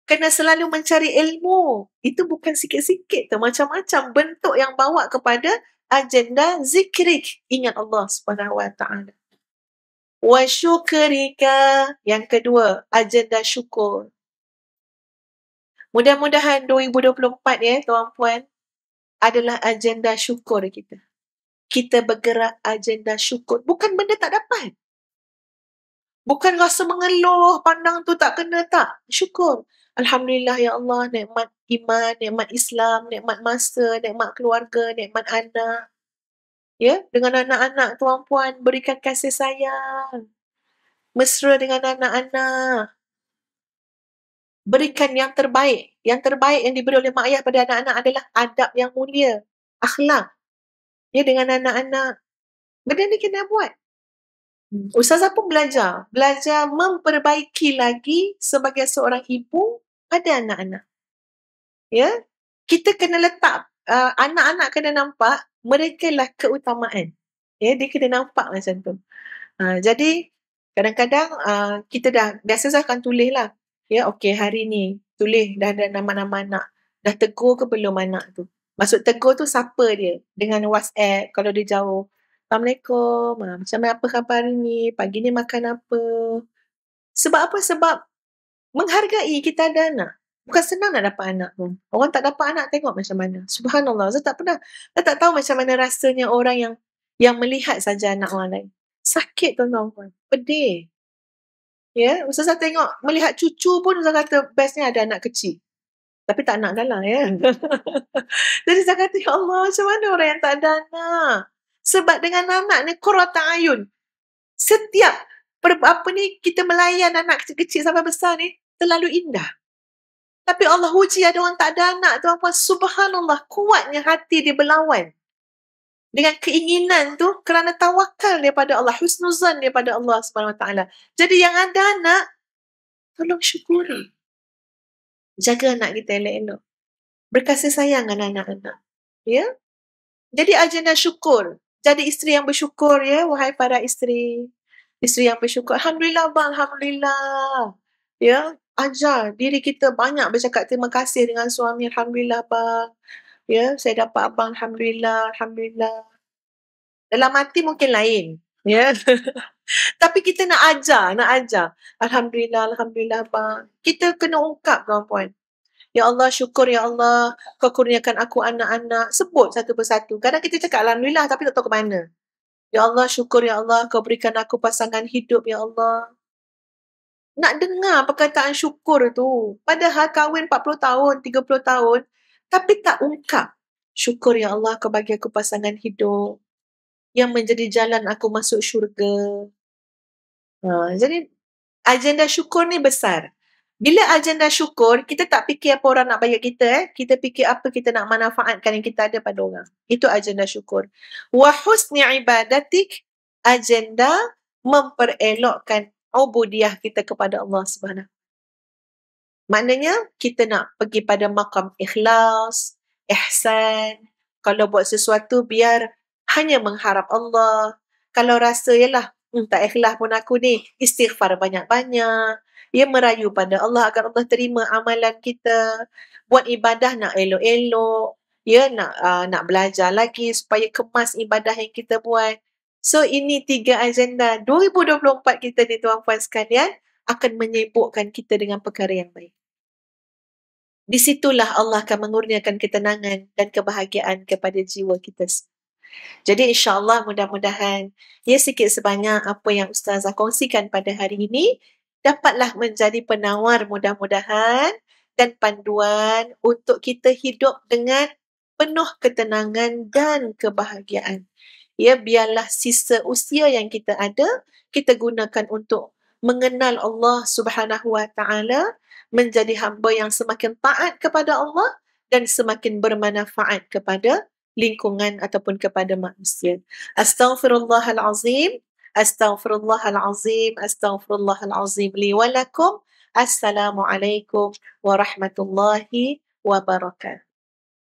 Speaker 1: Kena selalu mencari ilmu. Itu bukan sikit-sikit tu. Macam-macam bentuk yang bawa kepada agenda zikrik. Ingat Allah Subhanahu Wa Taala wa syukrika. Yang kedua, agenda syukur. Mudah-mudahan 2024 ya tuan puan adalah agenda syukur kita. Kita bergerak agenda syukur. Bukan benda tak dapat. Bukan rasa mengeluh, pandang tu tak kena tak. Syukur. Alhamdulillah ya Allah, nikmat iman, nikmat Islam, nikmat masa, nikmat keluarga, nikmat anak ya dengan anak-anak tuan puan berikan kasih sayang mesra dengan anak-anak berikan yang terbaik yang terbaik yang diberi oleh mak ayah pada anak-anak adalah adab yang mulia akhlak ya dengan anak-anak benda ni kena buat hmm. ustazah pun belajar belajar memperbaiki lagi sebagai seorang ibu pada anak-anak ya kita kena letak uh, anak-anak kena nampak mereka lah keutamaan. Ya, dia kena nampak macam tu. Uh, jadi kadang-kadang uh, kita dah biasa saya akan tulis lah. Ya, okay hari ni tulis dah ada nama-nama anak. Dah tegur ke belum anak tu? Maksud tegur tu siapa dia? Dengan WhatsApp kalau dia jauh. Assalamualaikum. Ha, macam mana apa khabar hari ni? Pagi ni makan apa? Sebab apa? Sebab menghargai kita ada anak. Bukan senang nak dapat anak pun. Orang tak dapat anak tengok macam mana. Subhanallah. Saya tak pernah. Saya tak tahu macam mana rasanya orang yang yang melihat saja anak orang lain. Sakit tuan-tuan. Pedih. Ya. Yeah? saya tengok. Melihat cucu pun saya kata bestnya ada anak kecil. Tapi tak nak galah ya. Jadi saya kata, Ya Allah, macam mana orang yang tak ada anak? Sebab dengan anak ni, tak ayun. Setiap per, apa ni kita melayan anak kecil-kecil sampai besar ni, terlalu indah. Tapi Allah uji ada orang tak ada anak tu, puan. Subhanallah kuatnya hati dia berlawan. Dengan keinginan tu kerana tawakal daripada Allah. Husnuzan daripada Allah SWT. Jadi yang ada anak, tolong syukuri. Jaga anak kita elok-elok. Berkasih sayang dengan anak-anak. Ya? Jadi agenda syukur. Jadi isteri yang bersyukur ya. Wahai para isteri. Isteri yang bersyukur. Alhamdulillah, Alhamdulillah. Ya, ajar diri kita banyak bercakap terima kasih dengan suami alhamdulillah bang ya saya dapat abang alhamdulillah alhamdulillah dalam hati mungkin lain ya tapi kita nak ajar nak ajar alhamdulillah alhamdulillah bang kita kena ungkap tuan puan Ya Allah syukur ya Allah kau kurniakan aku anak-anak sebut satu persatu. Kadang kita cakap alhamdulillah tapi tak tahu ke mana. Ya Allah syukur ya Allah kau berikan aku pasangan hidup ya Allah nak dengar perkataan syukur tu. Padahal kahwin 40 tahun, 30 tahun, tapi tak ungkap. Syukur yang Allah kau bagi aku pasangan hidup yang menjadi jalan aku masuk syurga. Ha, jadi agenda syukur ni besar. Bila agenda syukur, kita tak fikir apa orang nak bayar kita. Eh? Kita fikir apa kita nak manfaatkan yang kita ada pada orang. Itu agenda syukur. Wahusni ibadatik agenda memperelokkan ubudiah kita kepada Allah Subhanahu. Maknanya kita nak pergi pada makam ikhlas, ihsan. Kalau buat sesuatu biar hanya mengharap Allah. Kalau rasa yalah, hmm, tak ikhlas pun aku ni, istighfar banyak-banyak. Ya merayu pada Allah agar Allah terima amalan kita. Buat ibadah nak elok-elok. Ya, nak uh, nak belajar lagi supaya kemas ibadah yang kita buat. So ini tiga agenda 2024 kita ni tuan puan sekalian akan menyibukkan kita dengan perkara yang baik. Di situlah Allah akan mengurniakan ketenangan dan kebahagiaan kepada jiwa kita. Jadi insyaAllah mudah-mudahan ya sikit sebanyak apa yang Ustazah kongsikan pada hari ini dapatlah menjadi penawar mudah-mudahan dan panduan untuk kita hidup dengan penuh ketenangan dan kebahagiaan ya biarlah sisa usia yang kita ada kita gunakan untuk mengenal Allah Subhanahu Wa Taala menjadi hamba yang semakin taat kepada Allah dan semakin bermanfaat kepada lingkungan ataupun kepada manusia. Astaghfirullahalazim. Astaghfirullahalazim. Astaghfirullahalazim li walakum. Assalamualaikum warahmatullahi wabarakatuh.